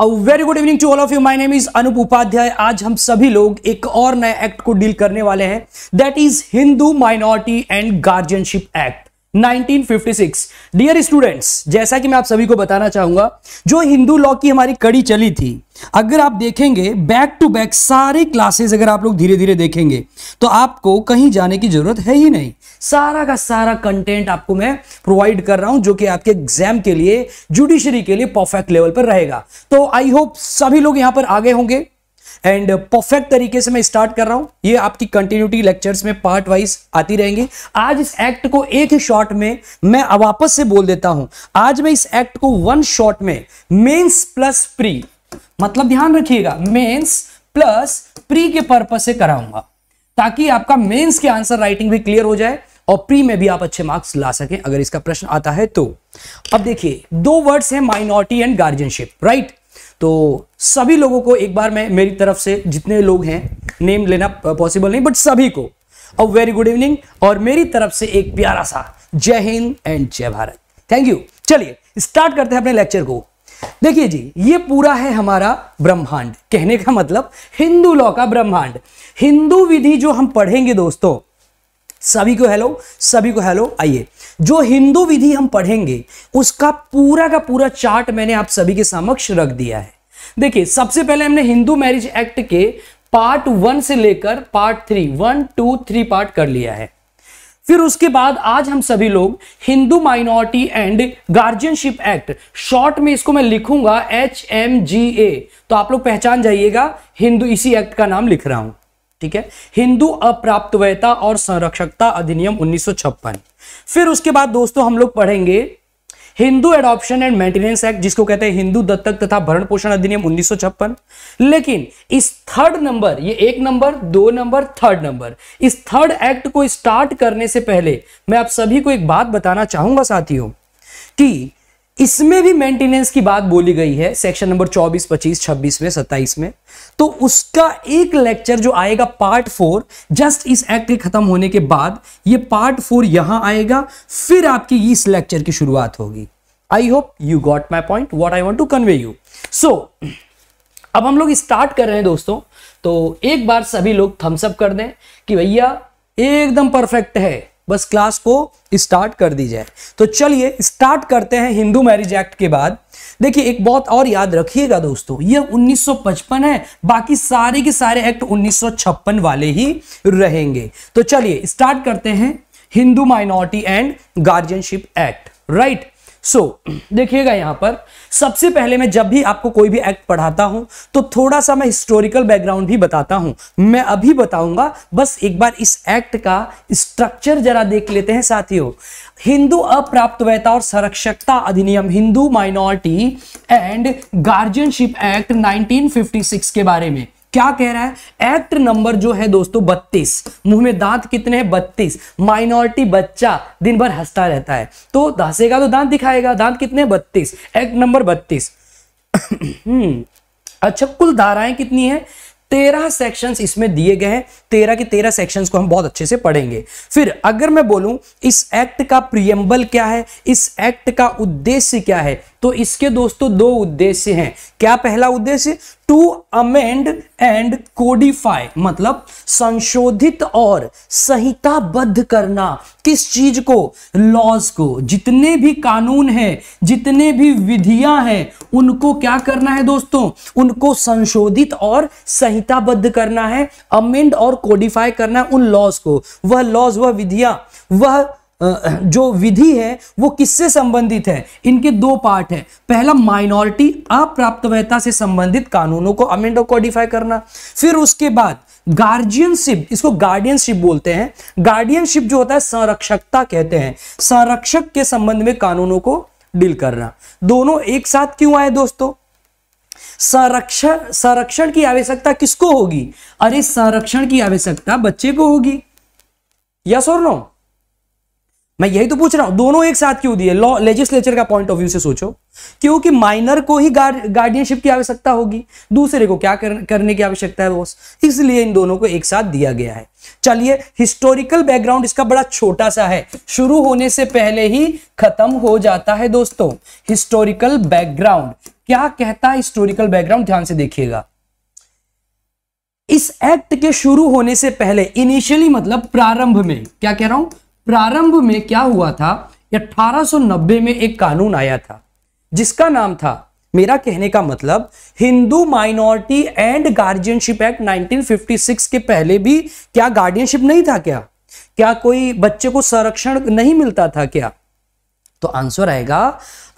Very good evening to all of you my name is Anup Upadhyay आज हम सभी लोग एक और नए एक्ट को डील करने वाले हैं that is Hindu minority and guardianship act 1956 dear students जैसा कि मैं आप सभी को बताना चाहूंगा जो हिंदू लॉ की हमारी कड़ी चली थी अगर आप देखेंगे बैक टू बैक सारे क्लासेस अगर आप लोग धीरे धीरे देखेंगे तो आपको कहीं जाने की जरूरत है ही नहीं सारा का सारा कंटेंट आपको मैं प्रोवाइड कर रहा हूं जो कि आपके एग्जाम के लिए जुडिशरी के लिए परफेक्ट लेवल पर रहेगा तो आई होप सभी लोग यहां पर आगे होंगे एंड परफेक्ट uh, तरीके से मैं स्टार्ट कर रहा हूं ये आपकी कंटिन्यूटी लेक्चर्स में पार्ट वाइज आती रहेंगी आज इस एक्ट को एक ही शॉर्ट में मैं वापस से बोल देता हूं आज मैं इस एक्ट को वन शॉर्ट में मेन्स प्लस प्री मतलब ध्यान रखिएगा मेन्स प्लस प्री के पर्पज से कराऊंगा ताकि आपका मेंस के आंसर राइटिंग भी क्लियर हो जाए और प्री में भी आप अच्छे मार्क्स ला सके अगर इसका प्रश्न आता है तो अब देखिए दो वर्ड्स हैं माइनॉरिटी एंड गार्जियनशिप राइट तो सभी लोगों को एक बार मैं मेरी तरफ से जितने लोग हैं नेम लेना पॉसिबल नहीं बट सभी को अ वेरी गुड इवनिंग और मेरी तरफ से एक प्यारा सा जय हिंद एंड जय भारत थैंक यू चलिए स्टार्ट करते हैं अपने लेक्चर को देखिए जी ये पूरा है हमारा ब्रह्मांड कहने का मतलब हिंदू लॉ का ब्रह्मांड हिंदू विधि जो हम पढ़ेंगे दोस्तों सभी को हेलो सभी को हेलो आइए जो हिंदू विधि हम पढ़ेंगे उसका पूरा का पूरा चार्ट मैंने आप सभी के समक्ष रख दिया है देखिए सबसे पहले हमने हिंदू मैरिज एक्ट के पार्ट वन से लेकर part three one two three part कर लिया है फिर उसके बाद आज हम सभी लोग Hindu minority and guardianship act short में इसको मैं लिखूंगा एच एम जी ए तो आप लोग पहचान जाइएगा हिंदू इसी एक्ट का नाम लिख रहा हूं ठीक है हिंदू अप्राप्त अप्राप्तवयता और संरक्षकता अधिनियम उन्नीस फिर उसके बाद दोस्तों हम लोग पढ़ेंगे Hindu adoption and maintenance act जिसको कहते हैं हिंदू दत्तक तथा भरण पोषण अधिनियम उन्नीस लेकिन इस थर्ड नंबर ये एक नंबर दो नंबर थर्ड नंबर इस थर्ड एक्ट को स्टार्ट करने से पहले मैं आप सभी को एक बात बताना चाहूंगा साथियों कि इसमें भी मेंटेनेंस की बात बोली गई है सेक्शन नंबर 24, 25, 26 में 27 में तो उसका एक लेक्चर जो आएगा पार्ट फोर जस्ट इस एक्ट के खत्म होने के बाद ये पार्ट फोर यहां आएगा फिर आपकी इस लेक्चर की शुरुआत होगी I hope you got my point what I want to convey you so अब हम लोग स्टार्ट कर रहे हैं दोस्तों तो एक बार सभी लोग थम्सअप कर दें कि भैया एकदम परफेक्ट है बस क्लास को स्टार्ट कर दी जाए तो चलिए स्टार्ट करते हैं हिंदू मैरिज एक्ट के बाद देखिए एक बहुत और याद रखिएगा दोस्तों ये 1955 है बाकी सारे के सारे एक्ट 1956 वाले ही रहेंगे तो चलिए स्टार्ट करते हैं Hindu minority and guardianship act right so so, देखिएगा यहां पर सबसे पहले मैं जब भी आपको कोई भी एक्ट पढ़ाता हूं तो थोड़ा सा मैं हिस्टोरिकल बैकग्राउंड भी बताता हूं मैं अभी बताऊंगा बस एक बार इस एक्ट का स्ट्रक्चर जरा देख लेते हैं साथियों हिंदू अप्राप्त वैता और संरक्षकता अधिनियम Hindu minority and guardianship act 1956 के बारे में क्या कह रहा है एक्ट नंबर जो है दोस्तों बत्तीस मुंह में दांत कितने हैं बत्तीस माइनॉरिटी बच्चा दिन भर हंसता रहता है तो हंसेगा तो दांत दिखाएगा दांत कितने बत्तीस एक्ट नंबर बत्तीस हम्म। अच्छा कुल धाराएं कितनी है तेरह सेक्शंस इसमें दिए गए हैं तेरह के तेरह सेक्शंस को हम बहुत अच्छे से पढ़ेंगे फिर अगर मैं बोलूं इस एक्ट का प्रियम्बल क्या है इस एक्ट का उद्देश्य क्या है तो इसके दोस्तों दो उद्देश्य हैं क्या पहला उद्देश्य टू अमेंड एंड कोडिफाई मतलब संशोधित और संहिताबद्ध करना किस चीज को लॉज को जितने भी कानून हैं जितने भी विधियां हैं उनको क्या करना है दोस्तों उनको संशोधित और संहिताबद्ध करना है अमेंड और कोडिफाई करना है उन लॉज को वह लॉज वह विधियां वह जो विधि है वो किससे संबंधित है इनके दो पार्ट है पहला माइनॉरिटी अप्राप्तव्यता से संबंधित कानूनों को अमेंड और कॉडिफाई करना फिर उसके बाद गार्जियनशिप इसको गार्डियनशिप बोलते हैं गार्डियनशिप जो होता है संरक्षकता कहते हैं संरक्षक के संबंध में कानूनों को डील करना दोनों एक साथ क्यों आए दोस्तों संरक्षण संरक्षण की आवश्यकता किसको होगी अरे संरक्षण की आवश्यकता बच्चे को होगी यस और नो मैं यही तो पूछ रहा हूं दोनों एक साथ क्यों दिए लॉ लेजिस्लेचर का पॉइंट ऑफ व्यू से सोचो क्योंकि माइनर को ही गार्डियनशिप की आवश्यकता होगी दूसरे को क्या कर, करने की आवश्यकता है बॉस इसलिए इन दोनों को एक साथ दिया गया है चलिए हिस्टोरिकल बैकग्राउंड इसका बड़ा छोटा सा है शुरू होने से पहले ही खत्म हो जाता है दोस्तों हिस्टोरिकल बैकग्राउंड क्या कहता है हिस्टोरिकल बैकग्राउंड ध्यान से देखिएगा इस एक्ट के शुरू होने से पहले इनिशियली मतलब प्रारंभ में क्या कह रहा हूं प्रारंभ में क्या हुआ था 1890 में एक कानून आया था जिसका नाम था मेरा कहने का मतलब Hindu minority and guardianship act 1956 के पहले भी क्या गार्डियनशिप नहीं था क्या क्या कोई बच्चे को संरक्षण नहीं मिलता था क्या तो आंसर आएगा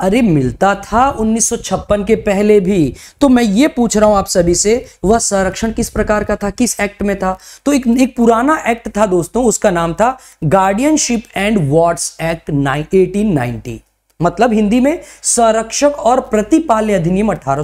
अरे मिलता था 1956 के पहले भी तो मैं ये पूछ रहा हूं आप सभी से वह संरक्षण किस प्रकार का था किस एक्ट में था तो एक एक पुराना एक्ट था दोस्तों उसका नाम था गार्डियनशिप एंड वार्ड्स एक्ट 1890 मतलब हिंदी में संरक्षक और प्रतिपाल्य अधिनियम अठारह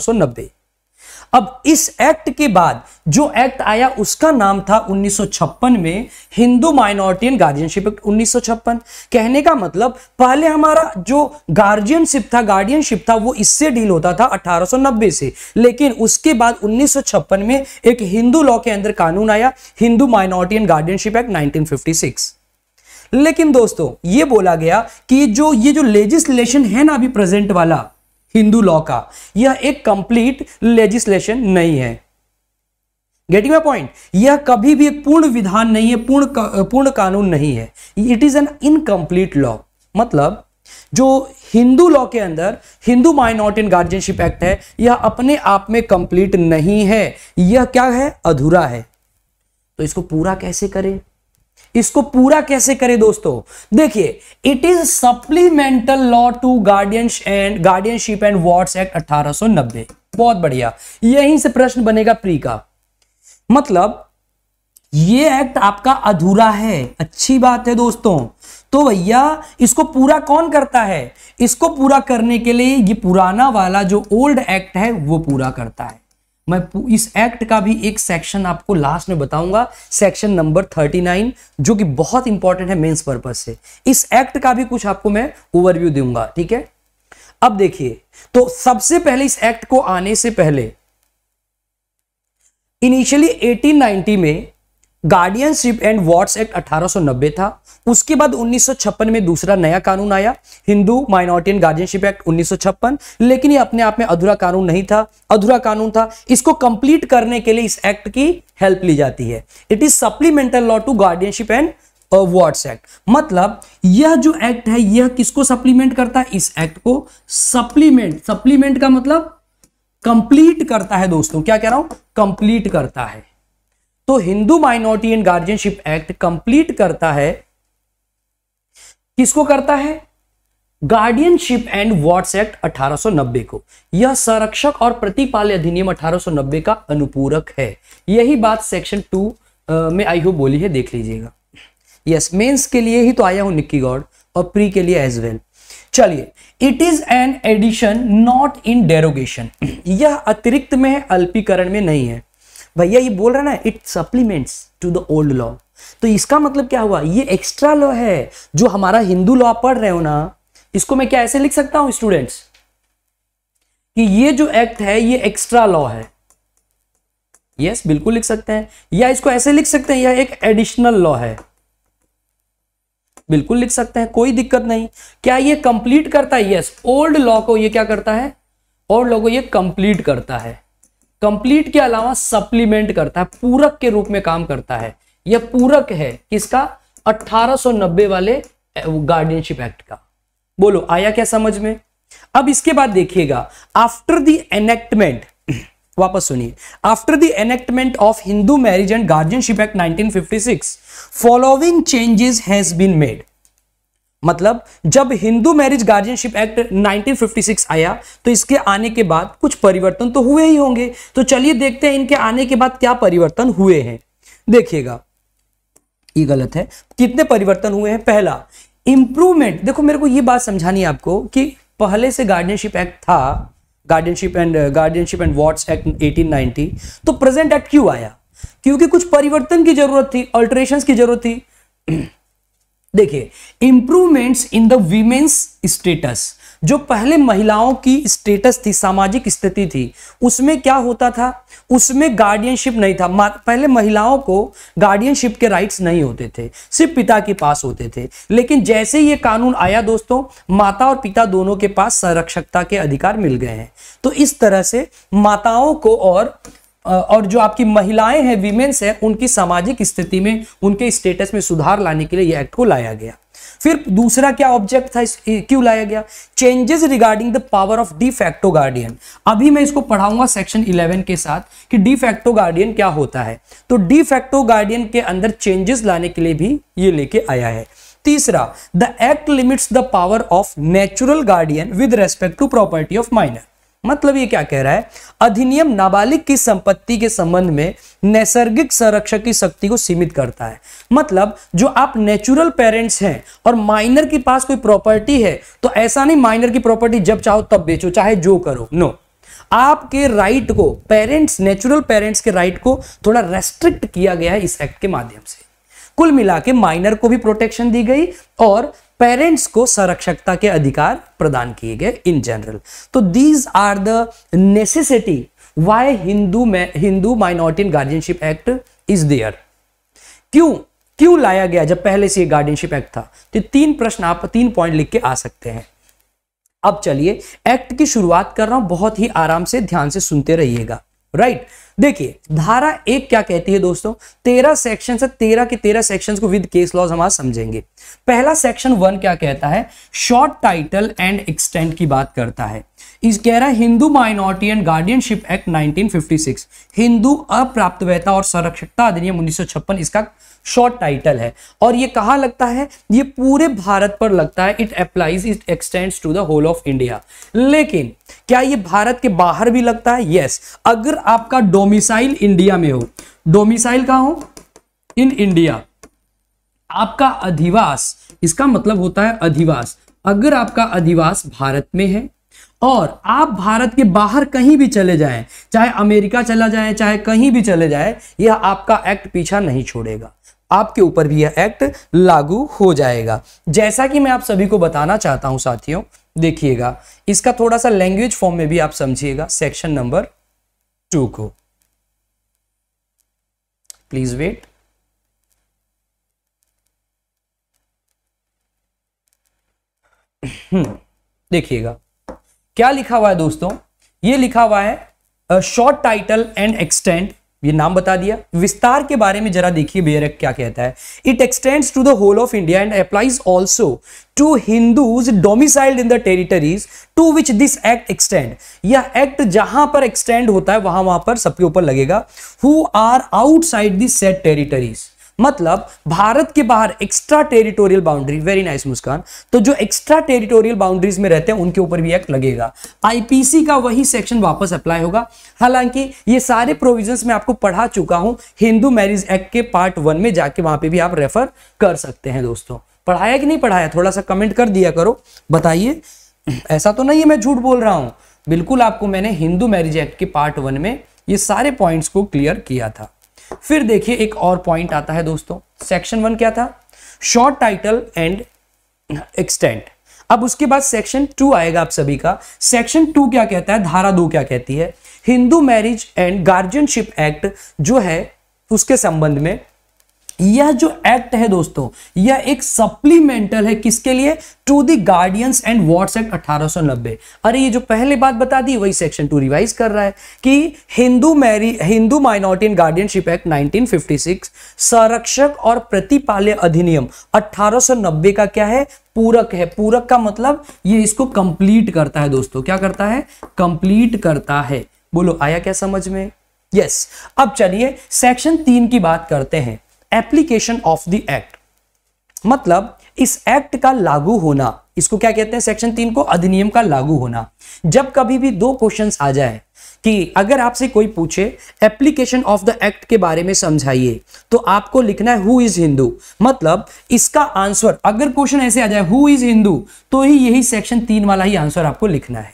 अब इस एक्ट के बाद जो एक्ट आया उसका नाम था 1956 में Hindu minority and guardianship act उन्नीस कहने का मतलब पहले हमारा जो गार्जियनशिप था गार्डियनशिप था वो इससे डील होता था 1890 से लेकिन उसके बाद 1956 में एक हिंदू लॉ के अंदर कानून आया Hindu minority and guardianship act nineteen लेकिन दोस्तों ये बोला गया कि जो ये जो लेजिस्लेशन है ना अभी प्रेजेंट वाला हिंदू लॉ का यह एक कंप्लीट लेजिस्लेशन नहीं है गेटिंग माई पॉइंट यह कभी भी एक पूर्ण विधान नहीं है पूर्ण पूर्ण कानून नहीं है it is an incomplete law मतलब जो हिंदू लॉ के अंदर Hindu minority and guardianship act है यह अपने आप में कंप्लीट नहीं है यह क्या है अधूरा है तो इसको पूरा कैसे करें इसको पूरा कैसे करें दोस्तों देखिए it is supplemental law to guardians and guardianship and wards act 1890 बहुत बढ़िया यहीं से प्रश्न बनेगा प्री का मतलब ये एक्ट आपका अधूरा है अच्छी बात है दोस्तों तो भैया इसको पूरा कौन करता है इसको पूरा करने के लिए ये पुराना वाला जो ओल्ड एक्ट है वो पूरा करता है मैं इस एक्ट का भी एक सेक्शन आपको लास्ट में बताऊंगा सेक्शन नंबर 39 जो कि बहुत इंपॉर्टेंट है मेंस पर्पज से इस एक्ट का भी कुछ आपको मैं ओवरव्यू दूंगा ठीक है अब देखिए तो सबसे पहले इस एक्ट को आने से पहले इनिशियली 1890 में गार्डियनशिप एंड वार्ड्स एक्ट 1890 था उसके बाद 1956 में दूसरा नया कानून आया Hindu minority and guardianship act 1956 लेकिन ये अपने आप में अधूरा कानून नहीं था अधूरा कानून था इसको कंप्लीट करने के लिए इस एक्ट की हेल्प ली जाती है it is supplemental law to guardianship and wards act मतलब यह जो एक्ट है यह किसको सप्लीमेंट करता है इस एक्ट को सप्लीमेंट सप्लीमेंट का मतलब कंप्लीट करता है दोस्तों क्या कह रहा हूं कंप्लीट करता है तो Hindu minority and guardianship act complete करता है किसको करता है गार्डियनशिप एंड वाट्स एक्ट 1890 को यह संरक्षक और प्रतिपाल अधिनियम 1890 का अनुपूरक है यही बात सेक्शन टू में आई हो बोली है देख लीजिएगा यस मेंस के लिए ही तो आया हूं निक्की गॉड और प्री के लिए एज वेल चलिए it is an addition not in derogation यह अतिरिक्त में है अल्पीकरण में नहीं है भैया ये बोल रहा ना it supplements to the old law तो इसका मतलब क्या हुआ ये एक्स्ट्रा लॉ है जो हमारा हिंदू लॉ पढ़ रहे हो ना इसको मैं क्या ऐसे लिख सकता हूं स्टूडेंट्स कि ये जो एक्ट है ये एक्स्ट्रा लॉ है यस yes, बिल्कुल लिख सकते हैं या इसको ऐसे लिख सकते हैं यह एक एडिशनल लॉ है बिल्कुल लिख सकते हैं कोई दिक्कत नहीं क्या ये कंप्लीट करता है यस ओल्ड लॉ को ये क्या करता है ओल्ड लॉ को ये कंप्लीट करता है कंप्लीट के अलावा सप्लीमेंट करता है पूरक के रूप में काम करता है यह पूरक है किसका 1890 वाले गार्डियनशिप एक्ट का बोलो आया क्या समझ में अब इसके बाद देखिएगा आफ्टर द एनेक्टमेंट वापस सुनिए after the enactment of Hindu marriage and guardianship act 1956 following changes has been made मतलब जब हिंदू मैरिज गार्जियनशिप एक्ट 1956 आया तो इसके आने के बाद कुछ परिवर्तन तो हुए ही होंगे तो चलिए देखते हैं इनके आने के बाद क्या परिवर्तन हुए हैं देखिएगा ये गलत है कितने परिवर्तन हुए हैं पहला इंप्रूवमेंट देखो मेरे को ये बात समझानी है आपको कि पहले से गार्डियनशिप एक्ट था guardianship and guardianship and wards act 1890 तो प्रेजेंट एक्ट क्यों आया क्योंकि कुछ परिवर्तन की जरूरत थी अल्ट्रेशन की जरूरत थी देखिए improvements in the women's status जो पहले महिलाओं की स्टेटस थी सामाजिक स्थिति थी उसमें क्या होता था उसमें गार्डियनशिप नहीं था पहले महिलाओं को गार्डियनशिप के राइट्स नहीं होते थे सिर्फ पिता के पास होते थे लेकिन जैसे ये कानून आया दोस्तों माता और पिता दोनों के पास संरक्षकता के अधिकार मिल गए हैं तो इस तरह से माताओं को और और जो आपकी महिलाएं हैं वीमेन्स हैं उनकी सामाजिक स्थिति में उनके स्टेटस में सुधार लाने के लिए यह एक्ट को लाया गया फिर दूसरा क्या ऑब्जेक्ट था क्यों लाया गया changes regarding the power of de facto guardian अभी मैं इसको पढ़ाऊंगा सेक्शन 11 के साथ कि डी फैक्टो गार्डियन क्या होता है तो डी फैक्टो गार्डियन के अंदर चेंजेस लाने के लिए भी ये लेके आया है तीसरा the act limits the power of natural guardian with respect to property of minor मतलब ये क्या कह रहा है अधिनियम नाबालिग की संपत्ति के संबंध में नैसर्गिक संरक्षक की शक्ति को सीमित करता है मतलब जो आप नेचुरल पेरेंट्स हैं और माइनर के पास कोई प्रॉपर्टी है तो ऐसा नहीं माइनर की प्रॉपर्टी जब चाहो तब बेचो चाहे जो करो नो आपके राइट को पेरेंट्स नेचुरल पेरेंट्स के राइट को थोड़ा रेस्ट्रिक्ट किया गया है इस एक्ट के माध्यम से कुल मिला के माइनर को भी प्रोटेक्शन दी गई और पेरेंट्स को संरक्षकता के अधिकार प्रदान किए गए इन जनरल तो these are the necessity why Hindu Hindu minority guardianship act is there क्यों क्यों लाया गया जब पहले से गार्डियनशिप एक्ट था तो तीन प्रश्न आप तीन पॉइंट लिख के आ सकते हैं अब चलिए एक्ट की शुरुआत कर रहा हूं बहुत ही आराम से ध्यान से सुनते रहिएगा राइट right? देखिए धारा एक क्या कहती है दोस्तों तेरह सेक्शन से तेरह के तेरह सेक्शन को विद केस लॉज हम आज समझेंगे पहला सेक्शन वन क्या कहता है शॉर्ट टाइटल एंड एक्सटेंट की बात करता है इस कह रहा है Hindu minority and guardianship act 1956 Hindu अप्राप्तवैता और संरक्षकता अधिनियम उन्नीस इसका शॉर्ट टाइटल है और ये कहाँ लगता है ये पूरे भारत पर लगता है it applies it extends to the whole of India लेकिन क्या ये भारत के बाहर भी लगता है यस yes. अगर आपका डोमिसाइल इंडिया में हो डोमिसाइल कहा हो इन इंडिया आपका अधिवास इसका मतलब होता है अधिवास अगर आपका अधिवास भारत में है और आप भारत के बाहर कहीं भी चले जाएं चाहे अमेरिका चला जाए चाहे कहीं भी चले जाए यह आपका एक्ट पीछा नहीं छोड़ेगा आपके ऊपर भी यह एक्ट लागू हो जाएगा जैसा कि मैं आप सभी को बताना चाहता हूं साथियों देखिएगा इसका थोड़ा सा लैंग्वेज फॉर्म में भी आप समझिएगा सेक्शन नंबर टू को प्लीज हम्म, वेट देखिएगा क्या लिखा हुआ है दोस्तों ये लिखा हुआ है शॉर्ट टाइटल एंड एक्सटेंट ये नाम बता दिया विस्तार के बारे में जरा देखिए एक्ट क्या कहता है it extends to the whole of India and applies also to Hindus domiciled in the territories to which this act extend यह एक्ट जहां पर एक्सटेंड होता है वहां वहां पर सबके ऊपर लगेगा who are outside this set territories मतलब भारत के बाहर extra territorial boundary very nice Muskan तो जो एक्स्ट्रा टेरिटोरियल बाउंड्रीज में रहते हैं उनके ऊपर भी एक्ट लगेगा आईपीसी का वही सेक्शन वापस अप्लाई होगा हालांकि ये सारे प्रोविजन मैं आपको पढ़ा चुका हूं हिंदू मैरिज एक्ट के पार्ट वन में जाके वहां पर भी आप रेफर कर सकते हैं दोस्तों पढ़ाया कि नहीं पढ़ाया थोड़ा सा कमेंट कर दिया करो बताइए ऐसा तो नहीं है मैं झूठ बोल रहा हूं बिल्कुल आपको मैंने हिंदू मैरिज एक्ट के पार्ट वन में ये सारे पॉइंट्स को क्लियर किया था फिर देखिए एक और पॉइंट आता है दोस्तों सेक्शन वन क्या था शॉर्ट टाइटल एंड एक्सटेंट अब उसके बाद सेक्शन टू आएगा आप सभी का सेक्शन टू क्या कहता है धारा दो क्या कहती है Hindu marriage and guardianship act जो है उसके संबंध में यह जो एक्ट है दोस्तों यह एक सप्लीमेंटल है किसके लिए to the guardians and wards act अठारह अरे ये जो पहले बात बता दी वही सेक्शन टू रिवाइज कर रहा है कि Hindu marry Hindu minority guardianship act 1956 संरक्षक और प्रतिपाल्य अधिनियम 1890 का क्या है पूरक है पूरक का मतलब ये इसको कंप्लीट करता है दोस्तों क्या करता है कंप्लीट करता है बोलो आया क्या समझ में यस yes. अब चलिए सेक्शन तीन की बात करते हैं एप्लीकेशन ऑफ द एक्ट मतलब इस एक्ट का लागू होना इसको क्या कहते हैं सेक्शन तीन को अधिनियम का लागू होना जब कभी भी दो क्वेश्चंस आ जाए कि अगर आपसे कोई पूछे एप्लीकेशन ऑफ द एक्ट के बारे में समझाइए तो आपको लिखना है हु इज हिंदू मतलब इसका आंसर अगर क्वेश्चन ऐसे आ जाए हु इज हिंदू तो ही यही सेक्शन तीन वाला ही आंसर आपको लिखना है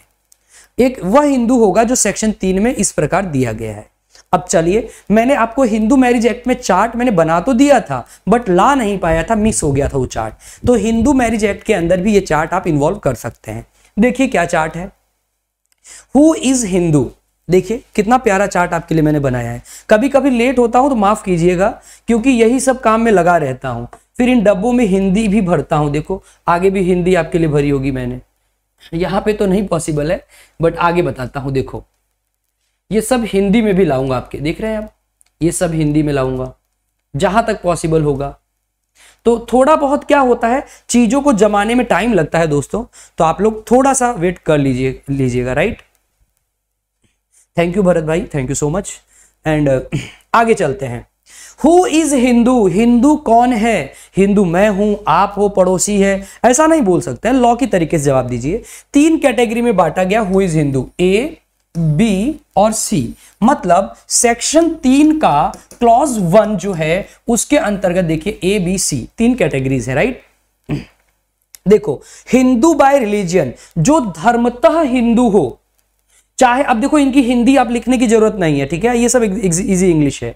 एक वह हिंदू होगा जो सेक्शन तीन में इस प्रकार दिया गया है अब चलिए मैंने आपको हिंदू मैरिज एक्ट में चार्ट मैंने बना तो दिया था बट ला नहीं पाया था मिस हो गया था वो चार्ट तो हिंदू मैरिज एक्ट के अंदर भी ये चार्ट आप इन्वॉल्व कर सकते हैं देखिए क्या चार्ट है हु इज हिंदू देखिए कितना प्यारा चार्ट आपके लिए मैंने बनाया है कभी कभी लेट होता हूं तो माफ कीजिएगा क्योंकि यही सब काम में लगा रहता हूं फिर इन डब्बों में हिंदी भी भरता हूं देखो आगे भी हिंदी आपके लिए भरी होगी मैंने यहां पे तो नहीं पॉसिबल है बट आगे बताता हूं देखो ये सब हिंदी में भी लाऊंगा आपके देख रहे हैं आप ये सब हिंदी में लाऊंगा जहां तक पॉसिबल होगा तो थोड़ा बहुत क्या होता है चीजों को जमाने में टाइम लगता है दोस्तों तो आप लोग थोड़ा सा वेट कर लीजिए लीजिएगा राइट थैंक यू भरत भाई thank you so much and आगे चलते हैं हु इज हिंदू हिंदू कौन है हिंदू मैं हूं आप हो पड़ोसी है ऐसा नहीं बोल सकते हैं लॉ की तरीके से जवाब दीजिए तीन कैटेगरी में बांटा गया who is Hindu A B और सी मतलब सेक्शन तीन का क्लॉज वन जो है उसके अंतर्गत देखिए ए बी सी तीन कैटेगरीज है राइट देखो हिंदू बाय रिलीजियन जो धर्मतः हिंदू हो चाहे अब देखो इनकी हिंदी आप लिखने की जरूरत नहीं है ठीक है ये सब इजी इंग्लिश है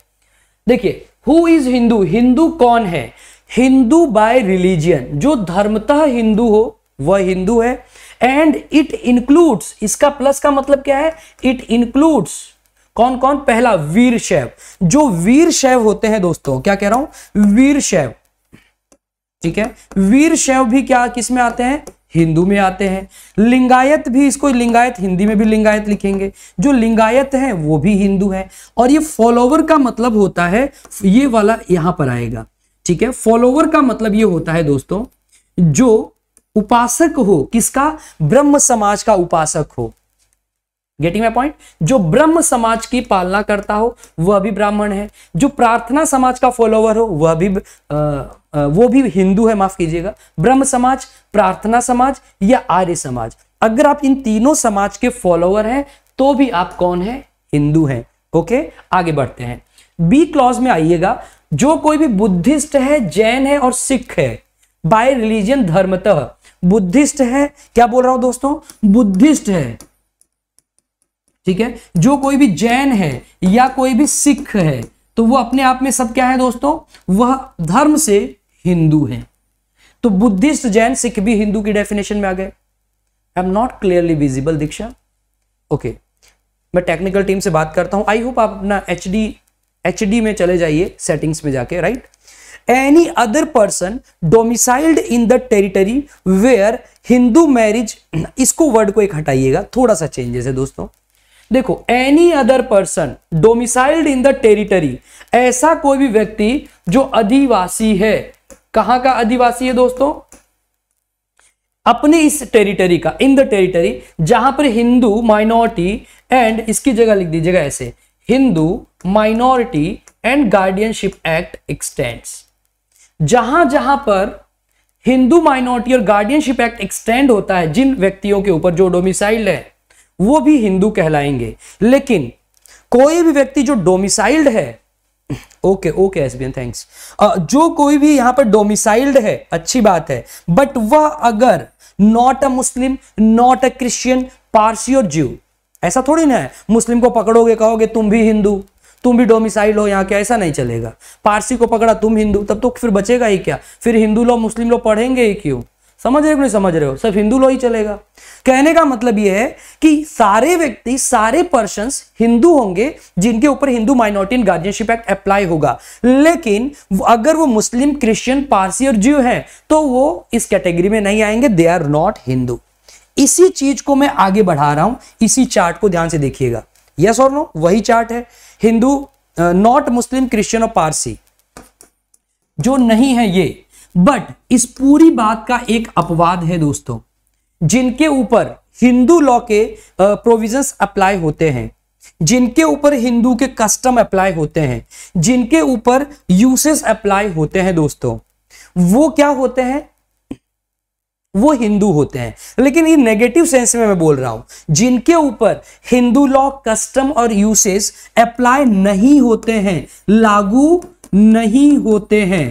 देखिए हु इज हिंदू हिंदू कौन है हिंदू बाय रिलीजियन जो धर्मतः हिंदू हो वह हिंदू है एंड इट इंक्लूड्स इसका प्लस का मतलब क्या है इट इंक्लूड्स कौन कौन पहला वीर शैव जो वीर शैव होते हैं दोस्तों क्या कह रहा हूं वीर शैव ठीक है वीर शैव भी क्या किस में आते हैं हिंदू में आते हैं लिंगायत भी इसको लिंगायत हिंदी में भी लिंगायत लिखेंगे जो लिंगायत है वो भी हिंदू है और ये फॉलोवर का मतलब होता है ये वाला यहां पर आएगा ठीक है फॉलोवर का मतलब ये होता है दोस्तों जो उपासक हो किसका ब्रह्म समाज का उपासक हो गेटिंग माई पॉइंट जो ब्रह्म समाज की पालना करता हो वह भी ब्राह्मण है जो प्रार्थना समाज का फॉलोवर हो वह भी आ, आ, वो भी हिंदू है माफ कीजिएगा ब्रह्म समाज प्रार्थना समाज या आर्य समाज अगर आप इन तीनों समाज के फॉलोवर हैं तो भी आप कौन है हिंदू हैं ओके आगे बढ़ते हैं बी क्लॉज में आइएगा जो कोई भी बुद्धिस्ट है जैन है और सिख है बाय रिलीजन धर्मतः बुद्धिस्ट है क्या बोल रहा हूं दोस्तों बुद्धिस्ट है ठीक है जो कोई भी जैन है या कोई भी सिख है तो वो अपने आप में सब क्या है दोस्तों वह धर्म से हिंदू है तो बुद्धिस्ट जैन सिख भी हिंदू की डेफिनेशन में आ गए I am not clearly visible Diksha okay मैं टेक्निकल टीम से बात करता हूं आई होप आप अपना एच डी एच डी में चले जाइए सेटिंग्स में जाके right any other person domiciled in the territory where Hindu marriage इसको वर्ड को एक हटाइएगा थोड़ा सा चेंजेस है दोस्तों देखो any other person domiciled in the territory ऐसा कोई भी व्यक्ति जो अधिवासी है कहां का अधिवासी है दोस्तों अपने इस टेरिटरी का इन द टेरिटरी जहां पर हिंदू माइनॉरिटी एंड इसकी जगह लिख दीजिएगा ऐसे Hindu minority and guardianship act extends जहां जहां पर हिंदू माइनॉरिटी और गार्डियनशिप एक्ट एक्सटेंड होता है जिन व्यक्तियों के ऊपर जो डोमिसाइल्ड है वो भी हिंदू कहलाएंगे लेकिन कोई भी व्यक्ति जो डोमिसाइल्ड है ओके ओके एसबीएन थैंक्स जो कोई भी यहां पर डोमिसाइल्ड है अच्छी बात है बट वह अगर not a Muslim not a Christian Parsi और जीव ऐसा थोड़ी ना है मुस्लिम को पकड़ोगे कहोगे तुम भी हिंदू तुम भी डोमिसाइल हो यहाँ क्या ऐसा नहीं चलेगा पारसी को पकड़ा तुम हिंदू तब तो फिर बचेगा ही क्या फिर हिंदू लोग मुस्लिम लोग पढ़ेंगे ही क्यों समझ रहे हो नहीं समझ रहे हो सिर्फ हिंदू लो ही चलेगा कहने का मतलब यह है कि सारे व्यक्ति सारे पर्सन हिंदू होंगे जिनके ऊपर Hindu minority guardianship act apply होगा लेकिन अगर वो मुस्लिम क्रिश्चियन पारसी और जीव हैं तो वो इस कैटेगरी में नहीं आएंगे दे आर नॉट हिंदू इसी चीज को मैं आगे बढ़ा रहा हूं इसी चार्ट को ध्यान से देखिएगा यस और नो वही चार्ट है हिंदू नॉट मुस्लिम क्रिश्चियन और पारसी जो नहीं है ये बट इस पूरी बात का एक अपवाद है दोस्तों जिनके ऊपर हिंदू लॉ के प्रोविजंस अप्लाई होते हैं जिनके ऊपर हिंदू के कस्टम अप्लाई होते हैं जिनके ऊपर यूसेस अप्लाई होते हैं दोस्तों वो क्या होते हैं वो हिंदू होते हैं लेकिन ये नेगेटिव सेंस में मैं बोल रहा हूं जिनके ऊपर हिंदू लॉ कस्टम और यूसेस अप्लाई नहीं होते हैं लागू नहीं होते हैं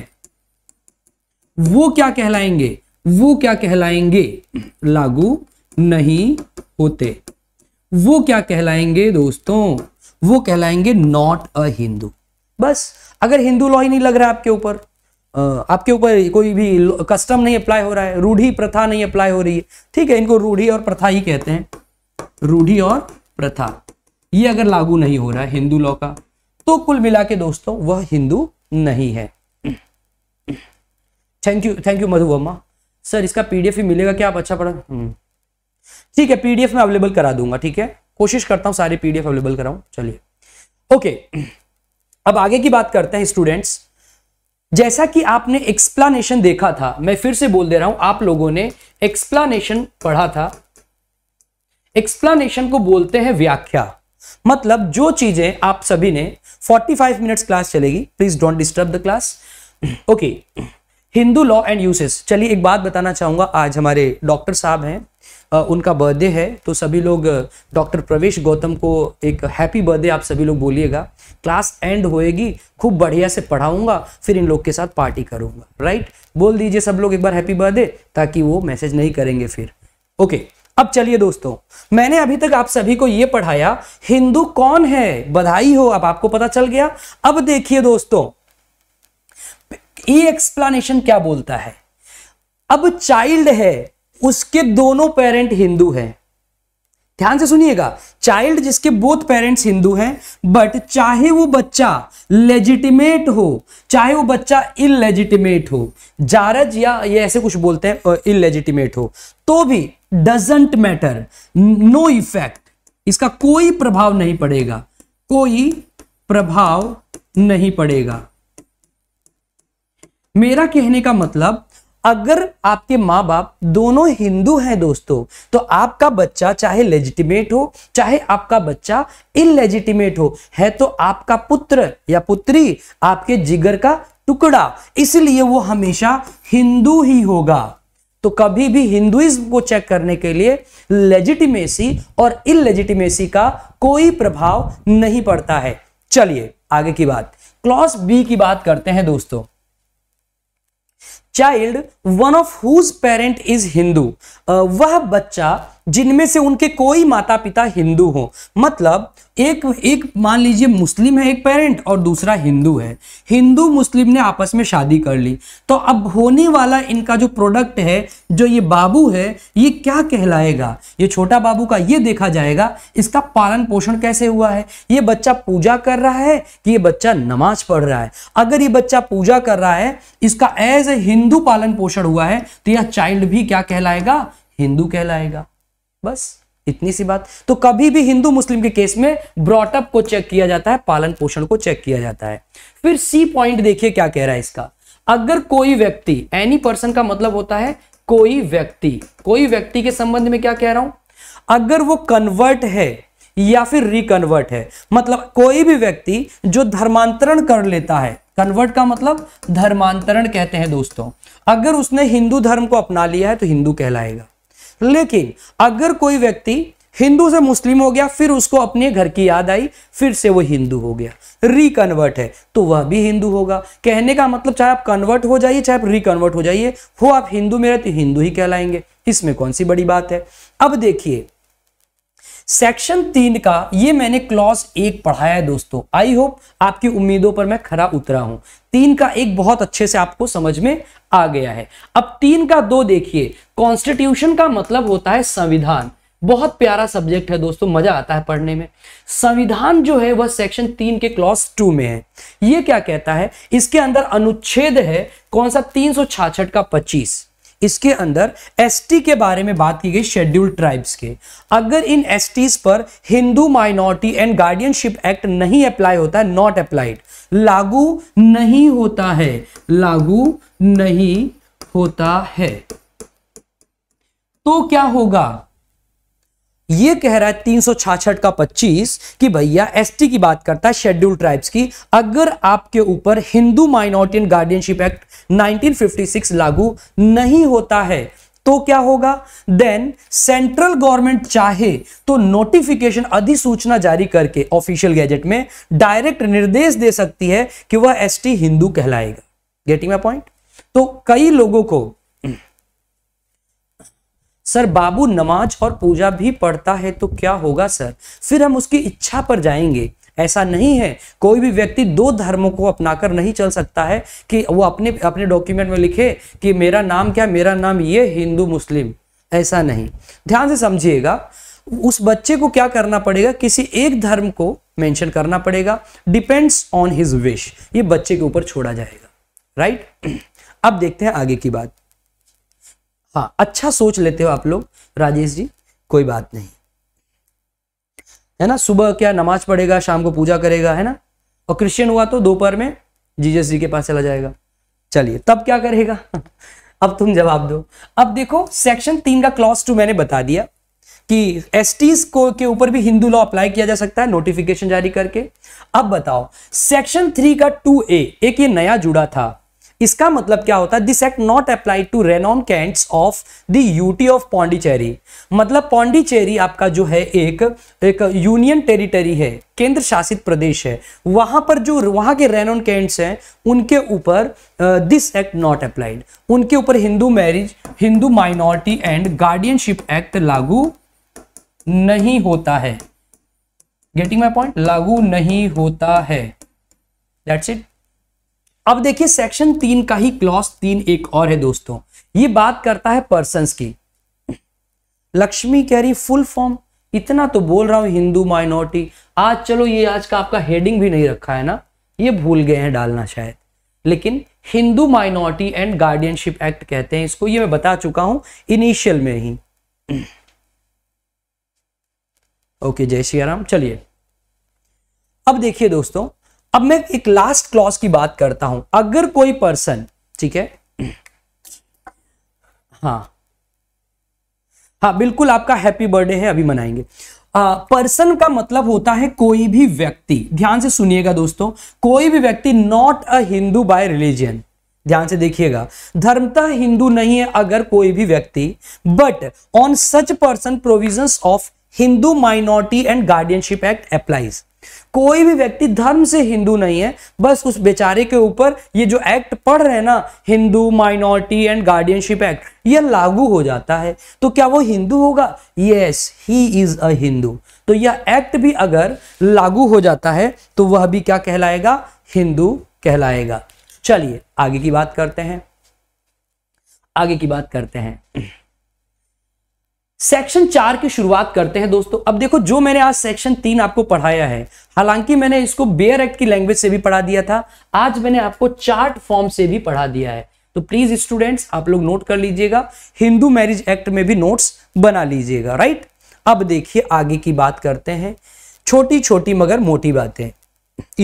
वो क्या कहलाएंगे वो क्या कहलाएंगे लागू नहीं होते वो क्या कहलाएंगे दोस्तों वो कहलाएंगे नॉट अ हिंदू बस अगर हिंदू लॉ ही नहीं लग रहा है आपके ऊपर आपके ऊपर कोई भी कस्टम नहीं अप्लाई हो रहा है रूढ़ी प्रथा नहीं अप्लाई हो रही है ठीक है इनको रूढ़ी और प्रथा ही कहते हैं रूढ़ी और प्रथा ये अगर लागू नहीं हो रहा है हिंदू लॉ का तो कुल मिला के दोस्तों वह हिंदू नहीं है thank you thank you Madhu Verma sir इसका पीडीएफ ही मिलेगा क्या आप अच्छा पढ़ा हम्म। ठीक है पीडीएफ में अवेलेबल करा दूंगा ठीक है कोशिश करता हूँ सारे पीडीएफ अवेलेबल कराऊं चलिए ओके अब आगे की बात करते हैं स्टूडेंट्स जैसा कि आपने एक्सप्लानेशन देखा था मैं फिर से बोल दे रहा हूं आप लोगों ने एक्सप्लानेशन पढ़ा था एक्सप्लानेशन को बोलते हैं व्याख्या मतलब जो चीजें आप सभी ने 45 मिनट्स क्लास चलेगी please don't disturb the class okay Hindu law and usages चलिए एक बात बताना चाहूंगा आज हमारे डॉक्टर साहब हैं उनका बर्थडे है तो सभी लोग डॉक्टर प्रवेश गौतम को एक हैप्पी बर्थडे आप सभी लोग बोलिएगा क्लास एंड होएगी खूब बढ़िया से पढ़ाऊंगा फिर इन लोग के साथ पार्टी करूंगा राइट बोल दीजिए सब लोग एक बार हैप्पी बर्थडे ताकि वो मैसेज नहीं करेंगे फिर ओके अब चलिए दोस्तों मैंने अभी तक आप सभी को यह पढ़ाया हिंदू कौन है बधाई हो अब आपको पता चल गया अब देखिए दोस्तों ई एक्सप्लेनेशन क्या बोलता है अब चाइल्ड है उसके दोनों पेरेंट हिंदू हैं ध्यान से सुनिएगा चाइल्ड जिसके बोथ पेरेंट्स हिंदू हैं बट चाहे वो बच्चा लेजिटिमेट हो चाहे वो बच्चा इलेजिटिमेट हो जारज या ये ऐसे कुछ बोलते हैं इलेजिटिमेट हो तो भी डजेंट मैटर नो इफेक्ट इसका कोई प्रभाव नहीं पड़ेगा कोई प्रभाव नहीं पड़ेगा मेरा कहने का मतलब अगर आपके माँ बाप दोनों हिंदू हैं दोस्तों तो आपका बच्चा चाहे लेजिटिमेट हो चाहे आपका बच्चा इलेजिटिमेट हो है तो आपका पुत्र या पुत्री आपके जिगर का टुकड़ा इसलिए वो हमेशा हिंदू ही होगा तो कभी भी हिंदुइज्म को चेक करने के लिए लेजिटिमेसी और इलेजिटिमेसी का कोई प्रभाव नहीं पड़ता है चलिए आगे की बात क्लॉस बी की बात करते हैं दोस्तों child one of whose parent is Hindu वह बच्चा जिनमें से उनके कोई माता पिता हिंदू हो मतलब एक एक मान लीजिए मुस्लिम है एक पेरेंट और दूसरा हिंदू है हिंदू मुस्लिम ने आपस में शादी कर ली तो अब होने वाला इनका जो प्रोडक्ट है जो ये बाबू है ये क्या कहलाएगा ये छोटा बाबू का ये देखा जाएगा इसका पालन पोषण कैसे हुआ है ये बच्चा पूजा कर रहा है कि ये बच्चा नमाज पढ़ रहा है अगर ये बच्चा पूजा कर रहा है इसका एज ए हिंदू पालन पोषण हुआ है तो यह चाइल्ड भी क्या कहलाएगा हिंदू कहलाएगा बस इतनी सी बात तो कभी भी हिंदू मुस्लिम के केस में ब्रॉटअप को चेक किया जाता है पालन पोषण को चेक किया जाता है फिर सी पॉइंट देखिए क्या कह रहा है इसका अगर कोई व्यक्ति एनी पर्सन का मतलब होता है कोई व्यक्ति कोई व्यक्ति के संबंध में क्या कह रहा हूं अगर वो कन्वर्ट है या फिर रिकन्वर्ट है मतलब कोई भी व्यक्ति जो धर्मांतरण कर लेता है कन्वर्ट का मतलब धर्मांतरण कहते हैं दोस्तों अगर उसने हिंदू धर्म को अपना लिया है तो हिंदू कहलाएगा लेकिन अगर कोई व्यक्ति हिंदू से मुस्लिम हो गया फिर उसको अपने घर की याद आई फिर से वो हिंदू हो गया रिकन्वर्ट है तो वह भी हिंदू होगा कहने का मतलब चाहे आप कन्वर्ट हो जाइए चाहे आप रिकन्वर्ट हो जाइए हो आप हिंदू में रहते हिंदू ही कहलाएंगे इसमें कौन सी बड़ी बात है अब देखिए सेक्शन तीन का ये मैंने क्लॉज एक पढ़ाया है दोस्तों आई होप आपकी उम्मीदों पर मैं खरा उतरा हूं तीन का एक बहुत अच्छे से आपको समझ में आ गया है अब तीन का दो देखिए कॉन्स्टिट्यूशन का मतलब होता है संविधान बहुत प्यारा सब्जेक्ट है दोस्तों मजा आता है पढ़ने में संविधान जो है वह सेक्शन तीन के क्लॉज टू में है यह क्या कहता है इसके अंदर अनुच्छेद है कौन सा तीन का पच्चीस इसके अंदर एसटी के बारे में बात की गई शेड्यूल्ड ट्राइब्स के अगर इन एसटीज पर Hindu minority and guardianship act नहीं अप्लाई होता है नॉट अप्लाइड लागू नहीं होता है लागू नहीं होता है तो क्या होगा ये कह रहा है तीन का 25 कि भैया एसटी की बात करता है शेड्यूल ट्राइब्स की अगर आपके ऊपर Hindu minority and guardianship act 1956 लागू नहीं होता है तो क्या होगा देन सेंट्रल गवर्नमेंट चाहे तो नोटिफिकेशन अधिसूचना जारी करके ऑफिशियल गैजेट में डायरेक्ट निर्देश दे सकती है कि वह एसटी हिंदू कहलाएगा गेटिंग माई पॉइंट तो कई लोगों को सर बाबू नमाज और पूजा भी पढ़ता है तो क्या होगा सर फिर हम उसकी इच्छा पर जाएंगे ऐसा नहीं है कोई भी व्यक्ति दो धर्मों को अपनाकर नहीं चल सकता है कि वो अपने अपने डॉक्यूमेंट में लिखे कि मेरा नाम क्या मेरा नाम ये हिंदू मुस्लिम ऐसा नहीं ध्यान से समझिएगा उस बच्चे को क्या करना पड़ेगा किसी एक धर्म को मेंशन करना पड़ेगा डिपेंड्स ऑन हिज विश ये बच्चे के ऊपर छोड़ा जाएगा राइट अब देखते हैं आगे की बात हाँ अच्छा सोच लेते हो आप लोग राजेश जी कोई बात नहीं है ना सुबह क्या नमाज पढ़ेगा शाम को पूजा करेगा है ना और क्रिश्चियन हुआ तो दोपहर में जीजस जी के पास चला जाएगा चलिए तब क्या करेगा अब तुम जवाब दो अब देखो सेक्शन तीन का क्लॉज टू मैंने बता दिया कि एस को के ऊपर भी हिंदू लॉ अप्लाई किया जा सकता है नोटिफिकेशन जारी करके अब बताओ सेक्शन थ्री का टू ए एक ये नया जुड़ा था इसका मतलब क्या होता है this act not apply to renoncants of the UT of Pondicherry मतलब पौंडीचेरी आपका जो है एक एक यूनियन टेरिटरी है केंद्र शासित प्रदेश है वहां पर जो वहां के रेनॉन कैंट्स हैं उनके ऊपर दिस एक्ट नॉट अप्लाइड उनके ऊपर Hindu marriage Hindu minority and guardianship act लागू नहीं होता है गेटिंग माई पॉइंट लागू नहीं होता है दैट्स इट अब देखिए सेक्शन तीन का ही क्लॉस तीन एक और है दोस्तों ये बात करता है पर्सन की लक्ष्मी कह रही फुल फॉर्म इतना तो बोल रहा हूं हिंदू माइनॉरिटी आज चलो ये आज का आपका हेडिंग भी नहीं रखा है ना ये भूल गए हैं डालना शायद लेकिन Hindu minority and guardianship act कहते हैं इसको ये मैं बता चुका हूं इनिशियल में ही ओके जय श्री राम चलिए अब देखिए दोस्तों अब मैं एक लास्ट क्लॉज की बात करता हूं अगर कोई पर्सन ठीक है हाँ हाँ बिल्कुल आपका हैप्पी बर्थडे है अभी मनाएंगे पर्सन का मतलब होता है कोई भी व्यक्ति ध्यान से सुनिएगा दोस्तों कोई भी व्यक्ति not a Hindu by religion ध्यान से देखिएगा धर्मतः हिंदू नहीं है अगर कोई भी व्यक्ति but on such person provision of Hindu minority and guardianship act applies कोई भी व्यक्ति धर्म से हिंदू नहीं है बस उस बेचारे के ऊपर ये जो एक्ट पढ़ रहे ना Hindu minority and guardianship act ये लागू हो जाता है तो क्या वो हिंदू होगा yes he is a Hindu तो यह एक्ट भी अगर लागू हो जाता है तो वह भी क्या कहलाएगा हिंदू कहलाएगा चलिए आगे की बात करते हैं आगे की बात करते हैं सेक्शन चार की शुरुआत करते हैं दोस्तों अब देखो जो मैंने आज सेक्शन तीन आपको पढ़ाया है हालांकि मैंने इसको बेयर एक्ट की लैंग्वेज से भी पढ़ा दिया था आज मैंने आपको चार्ट फॉर्म से भी पढ़ा दिया है तो प्लीज स्टूडेंट्स आप लोग नोट कर लीजिएगा हिंदू मैरिज एक्ट में भी नोट्स बना लीजिएगा राइट अब देखिए आगे की बात करते हैं छोटी छोटी मगर मोटी बातें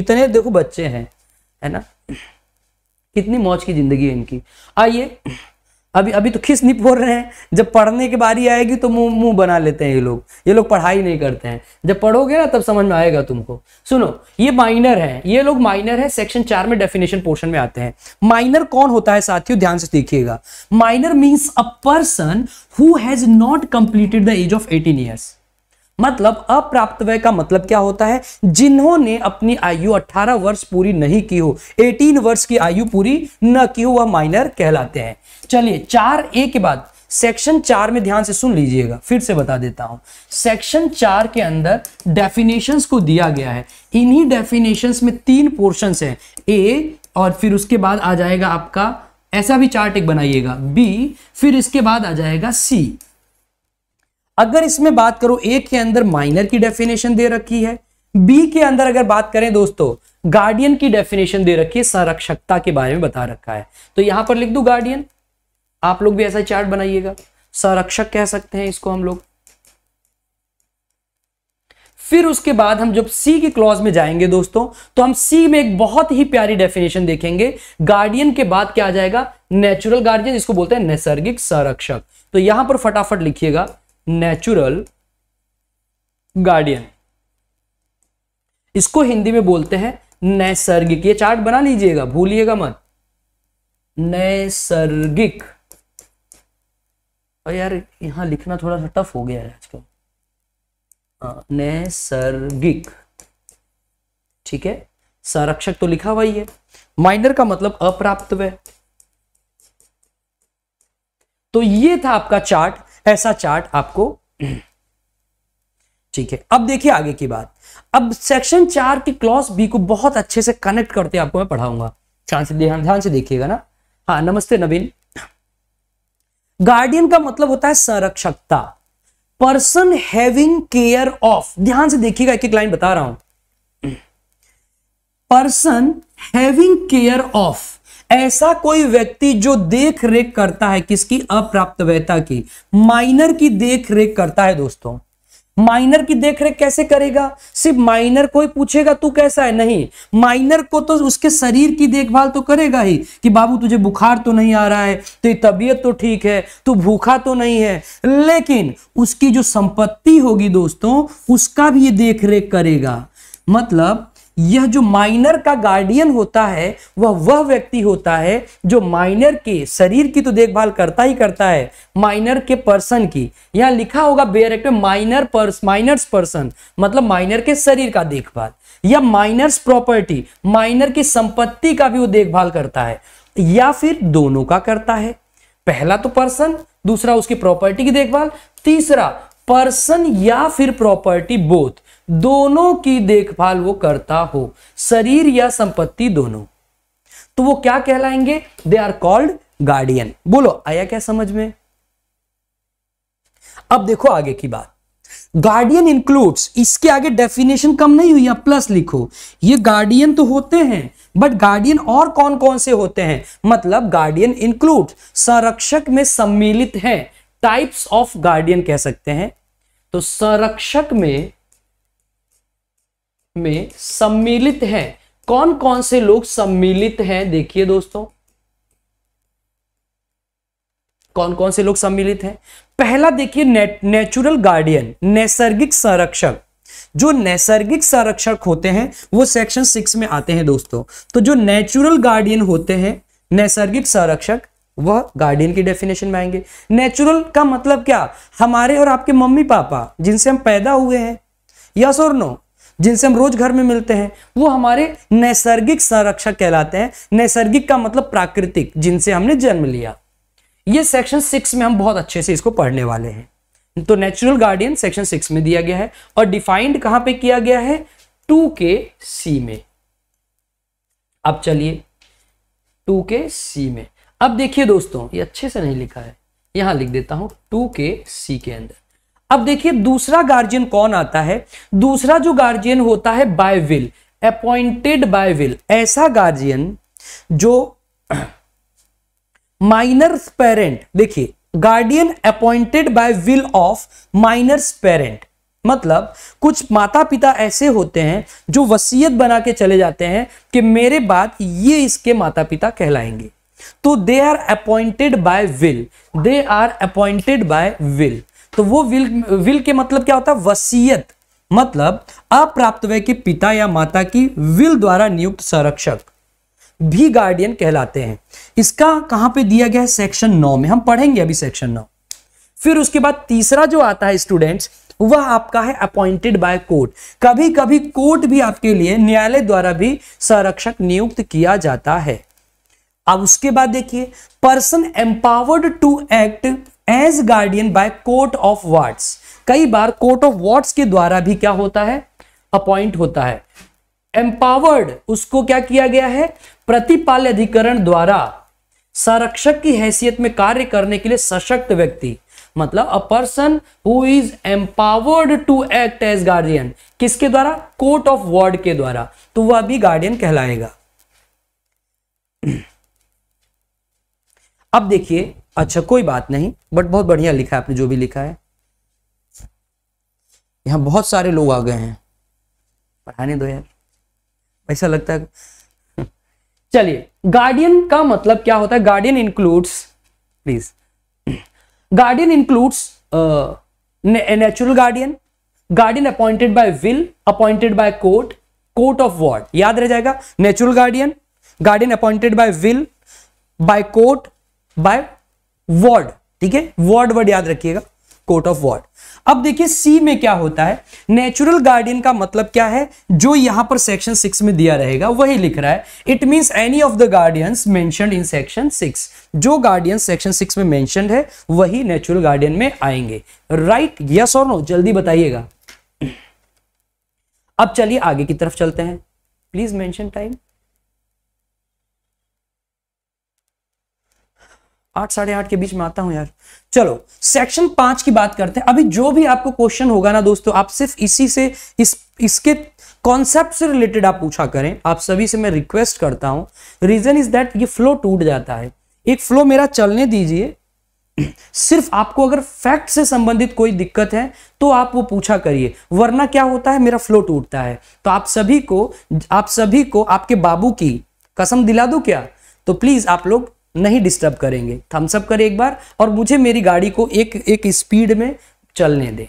इतने देखो बच्चे हैं है ना कितनी मौज की जिंदगी है इनकी आइए अभी अभी तो खिस नहीं रहे हैं जब पढ़ने की बारी आएगी तो मुंह मुंह बना लेते हैं ये लोग ये लोग पढ़ाई नहीं करते हैं जब पढ़ोगे ना तब समझ में आएगा तुमको सुनो ये माइनर है ये लोग माइनर है सेक्शन चार में डेफिनेशन पोर्शन में आते हैं माइनर कौन होता है साथियों ध्यान से देखिएगा minor means a person who has not completed the age of eighteen years मतलब अप्राप्त व्यय का मतलब क्या होता है जिन्होंने अपनी आयु 18 वर्ष पूरी नहीं की हो 18 वर्ष की आयु पूरी न की हो वह माइनर कहलाते हैं चलिए चार ए के बाद सेक्शन चार में ध्यान से सुन लीजिएगा फिर से बता देता हूं सेक्शन चार के अंदर डेफिनेशन को दिया गया है इन्हीं डेफिनेशन में तीन पोर्शन है ए और फिर उसके बाद आ जाएगा आपका ऐसा भी चार्ट एक बनाइएगा बी फिर इसके बाद आ जाएगा सी अगर इसमें बात करो ए के अंदर माइनर की डेफिनेशन दे रखी है बी के अंदर अगर बात करें दोस्तों गार्डियन की डेफिनेशन दे रखी है संरक्षकता के बारे में बता रखा है तो यहां पर लिख दू गार्डियन आप लोग भी ऐसा चार्ट बनाइएगा संरक्षक कह सकते हैं इसको हम लोग फिर उसके बाद हम जब सी के क्लॉज में जाएंगे दोस्तों तो हम सी में एक बहुत ही प्यारी डेफिनेशन देखेंगे गार्डियन के बाद क्या आ जाएगा नेचुरल गार्डियन इसको बोलते हैं नैसर्गिक संरक्षक तो यहां पर फटाफट लिखिएगा नेचुरल गार्डियन इसको हिंदी में बोलते हैं नैसर्गिक ये चार्ट बना लीजिएगा भूलिएगा मत नैसर्गिक और यार यहां लिखना थोड़ा सा टफ हो गया है आजकल हाँ, नैसर्गिक ठीक है संरक्षक तो लिखा हुआ ही है माइनर का मतलब अप्राप्त व तो ये था आपका चार्ट ऐसा चार्ट आपको ठीक है अब देखिए आगे की बात अब सेक्शन चार के क्लॉस बी को बहुत अच्छे से कनेक्ट करते आपको मैं पढ़ाऊंगा ध्यान से ध्यान से देखिएगा ना हाँ नमस्ते नवीन गार्डियन का मतलब होता है संरक्षकता पर्सन हैविंग केयर ऑफ ध्यान से देखिएगा एक एक लाइन बता रहा हूं पर्सन हैविंग केयर ऑफ ऐसा कोई व्यक्ति जो देख रेख करता है किसकी अप्राप्त व्यता की माइनर की देख रेख करता है दोस्तों माइनर की देखरेख कैसे करेगा सिर्फ माइनर को ही पूछेगा तू कैसा है नहीं माइनर को तो उसके शरीर की देखभाल तो करेगा ही कि बाबू तुझे बुखार तो नहीं आ रहा है तेरी तबीयत तो ठीक है तू भूखा तो नहीं है लेकिन उसकी जो संपत्ति होगी दोस्तों उसका भी ये देख रेख करेगा मतलब यह जो माइनर का गार्डियन होता है वह वह व्यक्ति होता है जो माइनर के शरीर की तो देखभाल करता ही करता है माइनर के पर्सन की यहां लिखा होगा बेयर एक्ट माइनर पर्स माइनर्स पर्सन मतलब माइनर के शरीर का देखभाल या माइनर्स प्रॉपर्टी माइनर की संपत्ति का भी वो देखभाल करता है या फिर दोनों का करता है पहला तो पर्सन दूसरा उसकी प्रॉपर्टी की देखभाल तीसरा पर्सन या फिर प्रॉपर्टी बोथ दोनों की देखभाल वो करता हो शरीर या संपत्ति दोनों तो वो क्या कहलाएंगे दे आर कॉल्ड गार्डियन बोलो आया क्या समझ में अब देखो आगे की बात गार्डियन इंक्लूड्स इसके आगे डेफिनेशन कम नहीं हुई है प्लस लिखो ये गार्डियन तो होते हैं बट गार्डियन और कौन कौन से होते हैं मतलब गार्डियन इंक्लूड संरक्षक में सम्मिलित है टाइप्स ऑफ गार्डियन कह सकते हैं तो संरक्षक में में सम्मिलित हैं कौन कौन से लोग सम्मिलित हैं देखिए दोस्तों कौन कौन से लोग सम्मिलित हैं पहला देखिए ने, नेचुरल गार्डियन नैसर्गिक संरक्षक जो नैसर्गिक संरक्षक होते हैं वो सेक्शन सिक्स में आते हैं दोस्तों तो जो नेचुरल गार्डियन होते हैं नैसर्गिक संरक्षक वह गार्डियन की डेफिनेशन में आएंगे नेचुरल का मतलब क्या हमारे और आपके मम्मी पापा जिनसे हम पैदा हुए हैं यस और नो जिनसे हम रोज घर में मिलते हैं वो हमारे नैसर्गिक संरक्षक कहलाते हैं नैसर्गिक का मतलब प्राकृतिक जिनसे हमने जन्म लिया ये सेक्शन सिक्स में हम बहुत अच्छे से इसको पढ़ने वाले हैं तो नेचुरल गार्डियन सेक्शन सिक्स में दिया गया है और डिफाइंड कहां पे किया गया है टू के सी में अब चलिए टू के सी में अब देखिए दोस्तों ये अच्छे से नहीं लिखा है यहां लिख देता हूं टू के सी के अंदर अब देखिए दूसरा गार्जियन कौन आता है दूसरा जो गार्जियन होता है by will appointed by will ऐसा गार्जियन जो माइनर्स पेरेंट देखिए guardian appointed by will of minor's parent मतलब कुछ माता पिता ऐसे होते हैं जो वसीयत बना के चले जाते हैं कि मेरे बाद ये इसके माता पिता कहलाएंगे तो they are appointed by will they are appointed by will तो वो विल विल के मतलब क्या होता है वसीयत मतलब अप्राप्त व्यय के पिता या माता की विल द्वारा नियुक्त संरक्षक भी गार्डियन कहलाते हैं इसका कहां पे दिया गया है सेक्शन नौ में हम पढ़ेंगे अभी सेक्शन नौ फिर उसके बाद तीसरा जो आता है स्टूडेंट्स वह आपका है अपॉइंटेड बाय कोर्ट कभी कभी कोर्ट भी आपके लिए न्यायालय द्वारा भी संरक्षक नियुक्त किया जाता है अब उसके बाद देखिए person empowered to act as guardian by court of wards कई बार कोर्ट ऑफ वार्ड्स के द्वारा भी क्या होता है अपॉइंट होता है एम्पावर्ड उसको क्या किया गया है प्रतिपाल अधिकरण द्वारा संरक्षक की हैसियत में कार्य करने के लिए सशक्त व्यक्ति मतलब a person who is empowered to act as guardian किसके द्वारा कोर्ट ऑफ वार्ड के द्वारा तो वह भी गार्डियन कहलाएगा अब देखिए अच्छा कोई बात नहीं बट बहुत बढ़िया लिखा है आपने जो भी लिखा है यहाँ बहुत सारे लोग आ गए हैं पढ़ाने दो यार ऐसा लगता है चलिए गार्डियन का मतलब क्या होता है guardian includes please guardian includes natural guardian guardian appointed by will appointed by court court of ward याद रह जाएगा natural guardian guardian appointed by will by court by ward ठीक है वार्ड वर्ड याद रखिएगा कोर्ट ऑफ वार्ड अब देखिए सी में क्या होता है नेचुरल गार्डियन का मतलब क्या है जो यहां पर सेक्शन सिक्स में दिया रहेगा वही लिख रहा है it means any of the guardians mention in section six जो गार्डियन सेक्शन सिक्स में मेंशन है वही नेचुरल गार्डियन में आएंगे राइट यस और नो जल्दी बताइएगा अब चलिए आगे की तरफ चलते हैं प्लीज मेंशन टाइम आठ साढ़े आठ के बीच में आता हूं यार चलो सेक्शन पांच की बात करते हैं अभी जो भी आपको क्वेश्चन होगा ना दोस्तों आप सिर्फ इसी से इस इसके कॉन्सेप्ट से रिलेटेड आप पूछा करें आप सभी से मैं रिक्वेस्ट करता हूं रीजन इज दैट ये फ्लो टूट जाता है एक फ्लो मेरा चलने दीजिए सिर्फ आपको अगर फैक्ट से संबंधित कोई दिक्कत है तो आप वो पूछा करिए वरना क्या होता है मेरा फ्लो टूटता है तो आप सभी को आप सभी को आपके बाबू की कसम दिला दो क्या तो प्लीज आप लोग नहीं डिस्टर्ब करेंगे थम्सअप करें एक बार और मुझे मेरी गाड़ी को एक एक स्पीड में चलने दें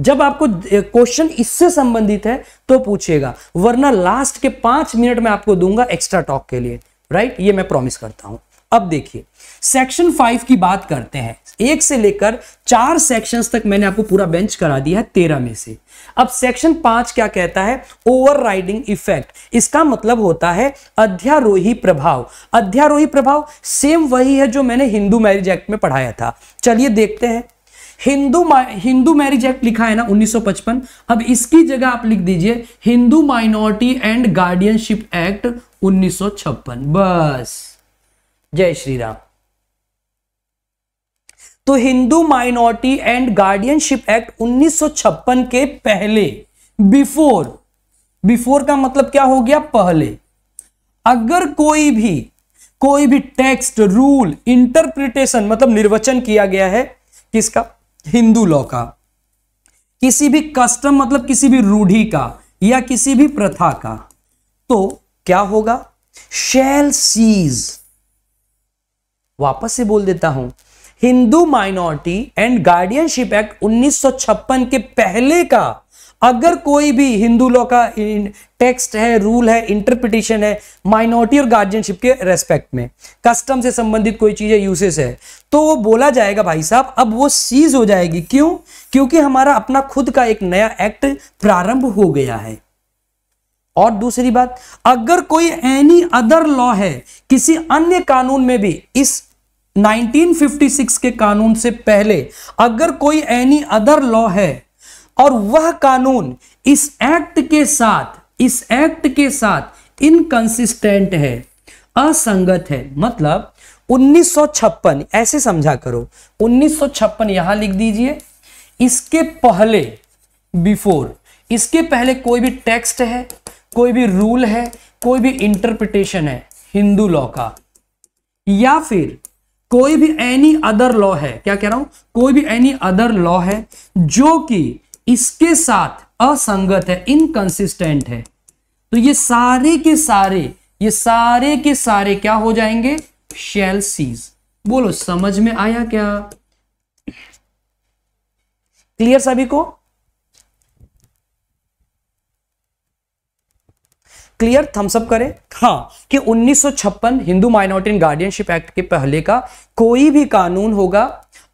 जब आपको क्वेश्चन इससे संबंधित है तो पूछेगा वरना लास्ट के पांच मिनट में आपको दूंगा एक्स्ट्रा टॉक के लिए राइट ये मैं प्रॉमिस करता हूं अब देखिए सेक्शन फाइव की बात करते हैं एक से लेकर चार सेक्शंस तक मैंने आपको पूरा बेंच करा दिया है तेरह में से अब सेक्शन पांच क्या कहता है ओवरराइडिंग इफेक्ट इसका मतलब होता है अध्यारोही प्रभाव अध्यारोही प्रभाव सेम वही है जो मैंने हिंदू मैरिज एक्ट में पढ़ाया था चलिए देखते हैं हिंदू हिंदू मैरिज एक्ट लिखा है ना 1955 अब इसकी जगह आप लिख दीजिए Hindu minority and guardianship act 1956 बस जय श्री राम तो Hindu minority and guardianship act 1956 के पहले बिफोर बिफोर का मतलब क्या हो गया पहले अगर कोई भी कोई भी टेक्स्ट रूल इंटरप्रिटेशन मतलब निर्वचन किया गया है किसका हिंदू लॉ का किसी भी कस्टम मतलब किसी भी रूढ़ी का या किसी भी प्रथा का तो क्या होगा शेल सीज वापस से बोल देता हूं Hindu minority and guardianship act 1956 के पहले का अगर कोई भी हिंदू लॉ का टेक्स्ट है रूल है इंटरप्रिटेशन है माइनॉरिटी और गार्जियनशिप के रेस्पेक्ट में कस्टम से संबंधित कोई चीज है यूसेस है तो वो बोला जाएगा भाई साहब अब वो सीज हो जाएगी क्यों क्योंकि हमारा अपना खुद का एक नया एक्ट प्रारंभ हो गया है और दूसरी बात अगर कोई एनी अदर लॉ है किसी अन्य कानून में भी इस 1956 के कानून से पहले अगर कोई एनी अदर लॉ है और वह कानून इस एक्ट के साथ इस एक्ट के साथ इनकंसिस्टेंट है असंगत है मतलब 1956 ऐसे समझा करो 1956 यहां लिख दीजिए इसके पहले बिफोर इसके पहले कोई भी टेक्स्ट है कोई भी रूल है कोई भी इंटरप्रिटेशन है हिंदू लॉ का या फिर कोई भी एनी अदर लॉ है क्या कह रहा हूं कोई भी एनी अदर लॉ है जो कि इसके साथ असंगत है इनकंसिस्टेंट है तो ये सारे के सारे ये सारे के सारे क्या हो जाएंगे शेल सीज बोलो समझ में आया क्या क्लियर सभी को क्लियर थम्सअप करें हाँ कि 1956 हिंदू माइनॉरिटी गार्डियनशिप एक्ट के पहले का कोई भी कानून होगा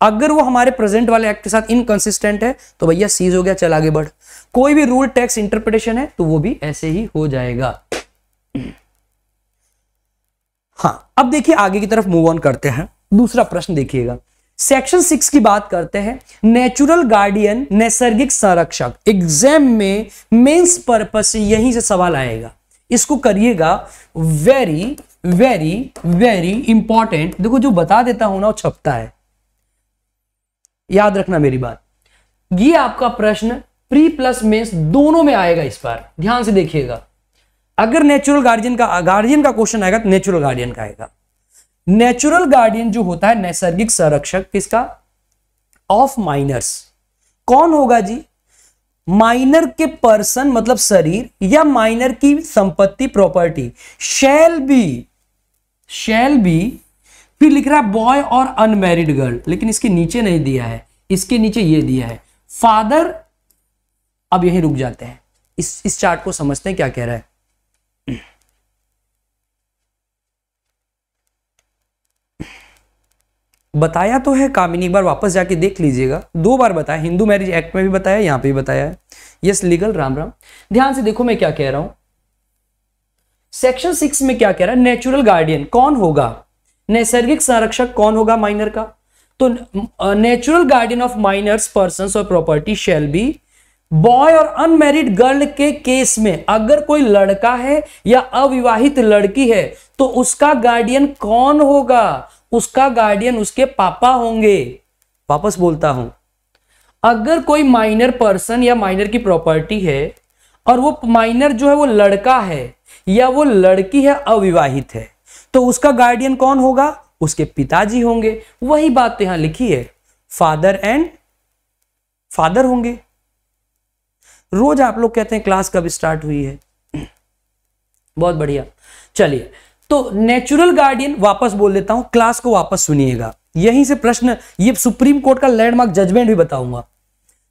अगर वो हमारे प्रेजेंट वाले एक्ट के साथ इनकंसिस्टेंट है तो भैया सीज हो गया चल आगे बढ़ कोई भी रूल टैक्स इंटरप्रिटेशन है तो वो भी ऐसे ही हो जाएगा हाँ अब देखिए आगे की तरफ मूव ऑन करते हैं दूसरा प्रश्न देखिएगा सेक्शन सिक्स की बात करते हैं नेचुरल गार्डियन नैसर्गिक संरक्षक एग्जाम में मेंस पर्पस यहीं से सवाल आएगा इसको करिएगा वेरी वेरी वेरी इंपॉर्टेंट देखो जो बता देता हूं ना वो छपता है याद रखना मेरी बात ये आपका प्रश्न प्री प्लस मेंस दोनों में आएगा इस बार ध्यान से देखिएगा अगर नेचुरल गार्जियन का गार्जियन का क्वेश्चन आएगा तो नेचुरल गार्जियन का आएगा नेचुरल गार्डियन जो होता है नैसर्गिक संरक्षक किसका ऑफ माइनर्स कौन होगा जी माइनर के पर्सन मतलब शरीर या माइनर की संपत्ति property shall be shall be फिर लिख रहा है बॉय और अनमेरिड गर्ल लेकिन इसके नीचे नहीं दिया है इसके नीचे ये दिया है फादर अब यही रुक जाते हैं इस इस चार्ट को समझते हैं क्या कह रहा है बताया तो है कामिनी एक बार वापस जाके देख लीजिएगा दो बार बताया हिंदू मैरिज एक्ट में भी बताया यहां पे भी बताया है यस लीगल राम राम ध्यान से देखो मैं क्या कह रहा हूं सेक्शन सिक्स में क्या कह रहा है नेचुरल गार्डियन कौन होगा नैसर्गिक संरक्षक कौन होगा माइनर का तो natural guardian of minor's person और प्रॉपर्टी शेल बी बॉय और अनमेरिड गर्ल के केस में अगर कोई लड़का है या अविवाहित लड़की है तो उसका गार्डियन कौन होगा उसका गार्डियन उसके पापा होंगे वापस बोलता हूं अगर कोई माइनर पर्सन या माइनर की प्रॉपर्टी है और वो माइनर जो है वो लड़का है या वो लड़की है अविवाहित है तो उसका गार्डियन कौन होगा उसके पिताजी होंगे वही बात यहां लिखी है फादर एंड फादर होंगे रोज आप लोग कहते हैं क्लास कब स्टार्ट हुई है बहुत बढ़िया चलिए तो नेचुरल गार्डियन वापस बोल देता हूं क्लास को वापस सुनिएगा यहीं से प्रश्न ये सुप्रीम कोर्ट का लैंडमार्क जजमेंट भी बताऊंगा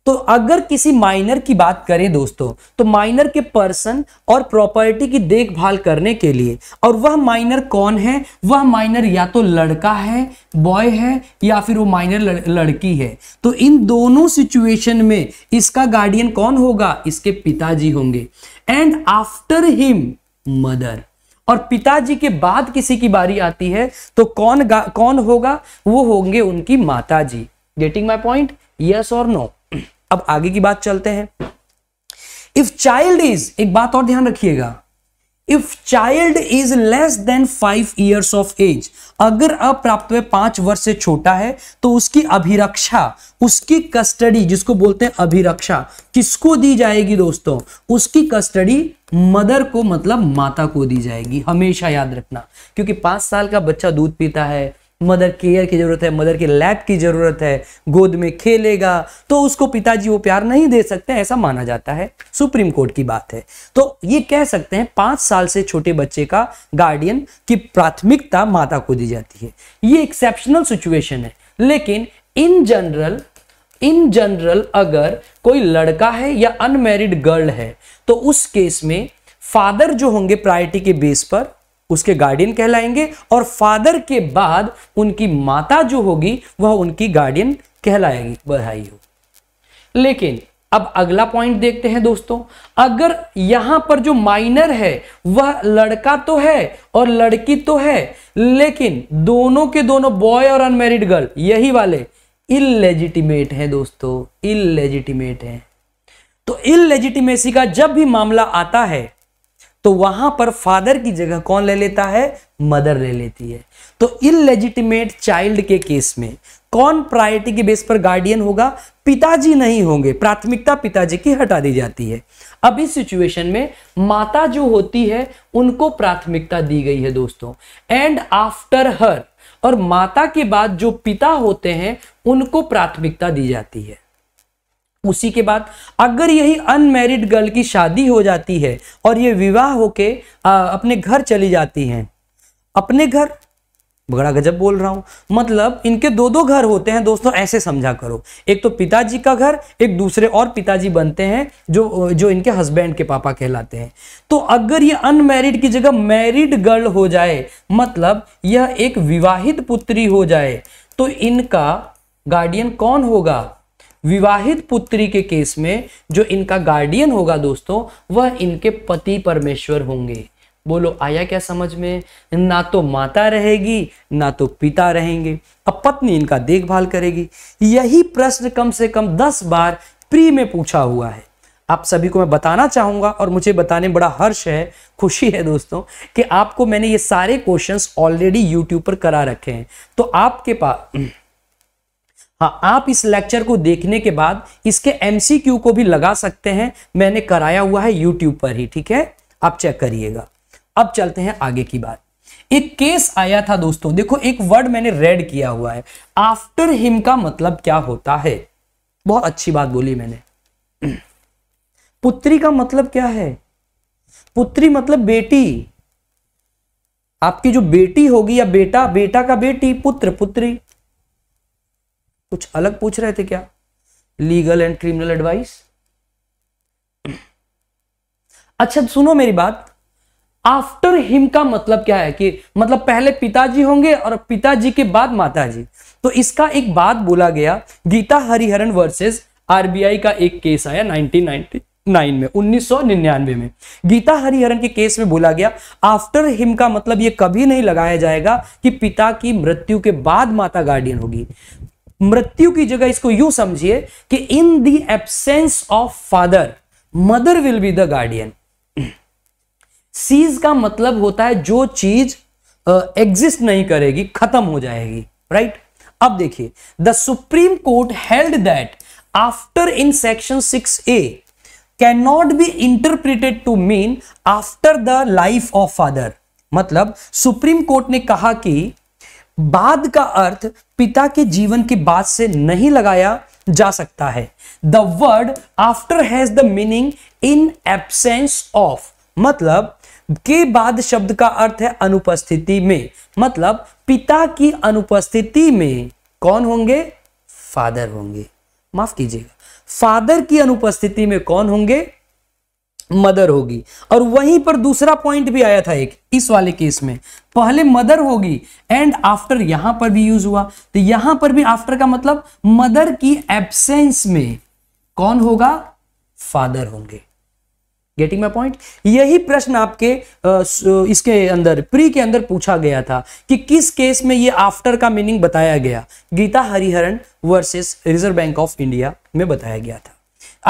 तो अगर किसी माइनर की बात करें दोस्तों तो माइनर के पर्सन और प्रॉपर्टी की देखभाल करने के लिए और वह माइनर कौन है वह माइनर या तो लड़का है बॉय है या फिर वो माइनर लड़, लड़की है तो इन दोनों सिचुएशन में इसका गार्डियन कौन होगा इसके पिताजी होंगे एंड आफ्टर हिम मदर और पिताजी के बाद किसी की बारी आती है तो कौन कौन होगा वो होंगे उनकी माता जी गेटिंग माई पॉइंट यस और नो अब आगे की बात चलते हैं इफ चाइल्ड इज एक बात और ध्यान रखिएगा if child is less than five years of age अगर अप्राप्त हुए पांच वर्ष से छोटा है तो उसकी अभिरक्षा उसकी कस्टडी जिसको बोलते हैं अभिरक्षा किसको दी जाएगी दोस्तों उसकी कस्टडी मदर को मतलब माता को दी जाएगी हमेशा याद रखना क्योंकि पांच साल का बच्चा दूध पीता है मदर केयर की जरूरत है मदर के लैब की जरूरत है गोद में खेलेगा तो उसको पिताजी वो प्यार नहीं दे सकते ऐसा माना जाता है सुप्रीम कोर्ट की बात है तो ये कह सकते हैं पांच साल से छोटे बच्चे का गार्डियन की प्राथमिकता माता को दी जाती है ये एक्सेप्शनल सिचुएशन है लेकिन इन जनरल इन जनरल अगर कोई लड़का है या अनमेरिड गर्ल है तो उस केस में फादर जो होंगे प्रायोरिटी के बेस पर उसके गार्डियन कहलाएंगे और फादर के बाद उनकी माता जो होगी वह उनकी गार्डियन कहलाएगी बधाई हो लेकिन अब अगला पॉइंट देखते हैं दोस्तों अगर यहां पर जो माइनर है वह लड़का तो है और लड़की तो है लेकिन दोनों के दोनों बॉय और अनमेरिड गर्ल यही वाले इलेजिटिमेट है दोस्तों इलेजिटिमेट है तो इलेजिटिमेसी का जब भी मामला आता है तो वहां पर फादर की जगह कौन ले लेता है मदर ले लेती है तो इलेजिटिमेट चाइल्ड के केस में कौन प्रायोरिटी के बेस पर गार्डियन होगा पिताजी नहीं होंगे प्राथमिकता पिताजी की हटा दी जाती है अब इस सिचुएशन में माता जो होती है उनको प्राथमिकता दी गई है दोस्तों एंड आफ्टर हर और माता के बाद जो पिता होते हैं उनको प्राथमिकता दी जाती है उसी के बाद अगर यही अनमेरिड गर्ल की शादी हो जाती है और ये विवाह होके अपने घर चली जाती हैं अपने घर बड़ा गजब बोल रहा हूँ मतलब इनके दो दो घर होते हैं दोस्तों ऐसे समझा करो एक तो पिताजी का घर एक दूसरे और पिताजी बनते हैं जो जो इनके हस्बैंड के पापा कहलाते हैं तो अगर ये अनमैरिड की जगह मैरिड गर्ल हो जाए मतलब यह एक विवाहित पुत्री हो जाए तो इनका गार्डियन कौन होगा विवाहित पुत्री के केस में जो इनका गार्डियन होगा दोस्तों वह इनके पति परमेश्वर होंगे बोलो आया क्या समझ में ना तो माता रहेगी ना तो पिता रहेंगे अब पत्नी इनका देखभाल करेगी यही प्रश्न कम से कम दस बार प्री में पूछा हुआ है आप सभी को मैं बताना चाहूंगा और मुझे बताने बड़ा हर्ष है खुशी है दोस्तों कि आपको मैंने ये सारे क्वेश्चंस ऑलरेडी यूट्यूब पर करा रखे हैं तो आपके पास हाँ आप इस लेक्चर को देखने के बाद इसके एमसीक्यू को भी लगा सकते हैं मैंने कराया हुआ है यूट्यूब पर ही ठीक है आप चेक करिएगा अब चलते हैं आगे की बात एक केस आया था दोस्तों देखो एक वर्ड मैंने रेड किया हुआ है आफ्टर हिम का मतलब क्या होता है बहुत अच्छी बात बोली मैंने पुत्री का मतलब क्या है पुत्री मतलब बेटी आपकी जो बेटी होगी या बेटा बेटा का बेटी पुत्र पुत्री कुछ अलग पूछ रहे थे क्या लीगल एंड क्रिमिनल एडवाइस अच्छा सुनो मेरी बात आफ्टर हिम का मतलब क्या है कि मतलब पहले पिताजी होंगे और पिताजी के बाद माताजी तो इसका एक बात बोला गया गीता हरिहरन वर्सेस आरबीआई का एक केस आया 1999 में उन्नीस में गीता हरिहरन के केस में बोला गया आफ्टर हिम का मतलब ये कभी नहीं लगाया जाएगा कि पिता की मृत्यु के बाद माता गार्डियन होगी मृत्यु की जगह इसको यू समझिए कि in the absence of father mother will be the guardian सीज का मतलब होता है जो चीज एग्जिस्ट नहीं करेगी खत्म हो जाएगी राइट right? अब देखिए the supreme court held that after in section six A can not be interpreted to mean after the life of father मतलब सुप्रीम कोर्ट ने कहा कि बाद का अर्थ पिता के जीवन के बाद से नहीं लगाया जा सकता है the word after has the meaning in absence of मतलब के बाद शब्द का अर्थ है अनुपस्थिति में मतलब पिता की अनुपस्थिति में कौन होंगे फादर होंगे माफ कीजिएगा फादर की अनुपस्थिति में कौन होंगे मदर होगी और वहीं पर दूसरा पॉइंट भी आया था एक इस वाले केस में पहले मदर होगी एंड आफ्टर यहां पर भी यूज हुआ तो यहां पर भी आफ्टर का मतलब मदर की एब्सेंस में कौन होगा फादर होंगे गेटिंग माई पॉइंट यही प्रश्न आपके इसके अंदर प्री के अंदर पूछा गया था कि किस केस में ये आफ्टर का मीनिंग बताया गया Gita Hariharan versus reserve bank of India में बताया गया था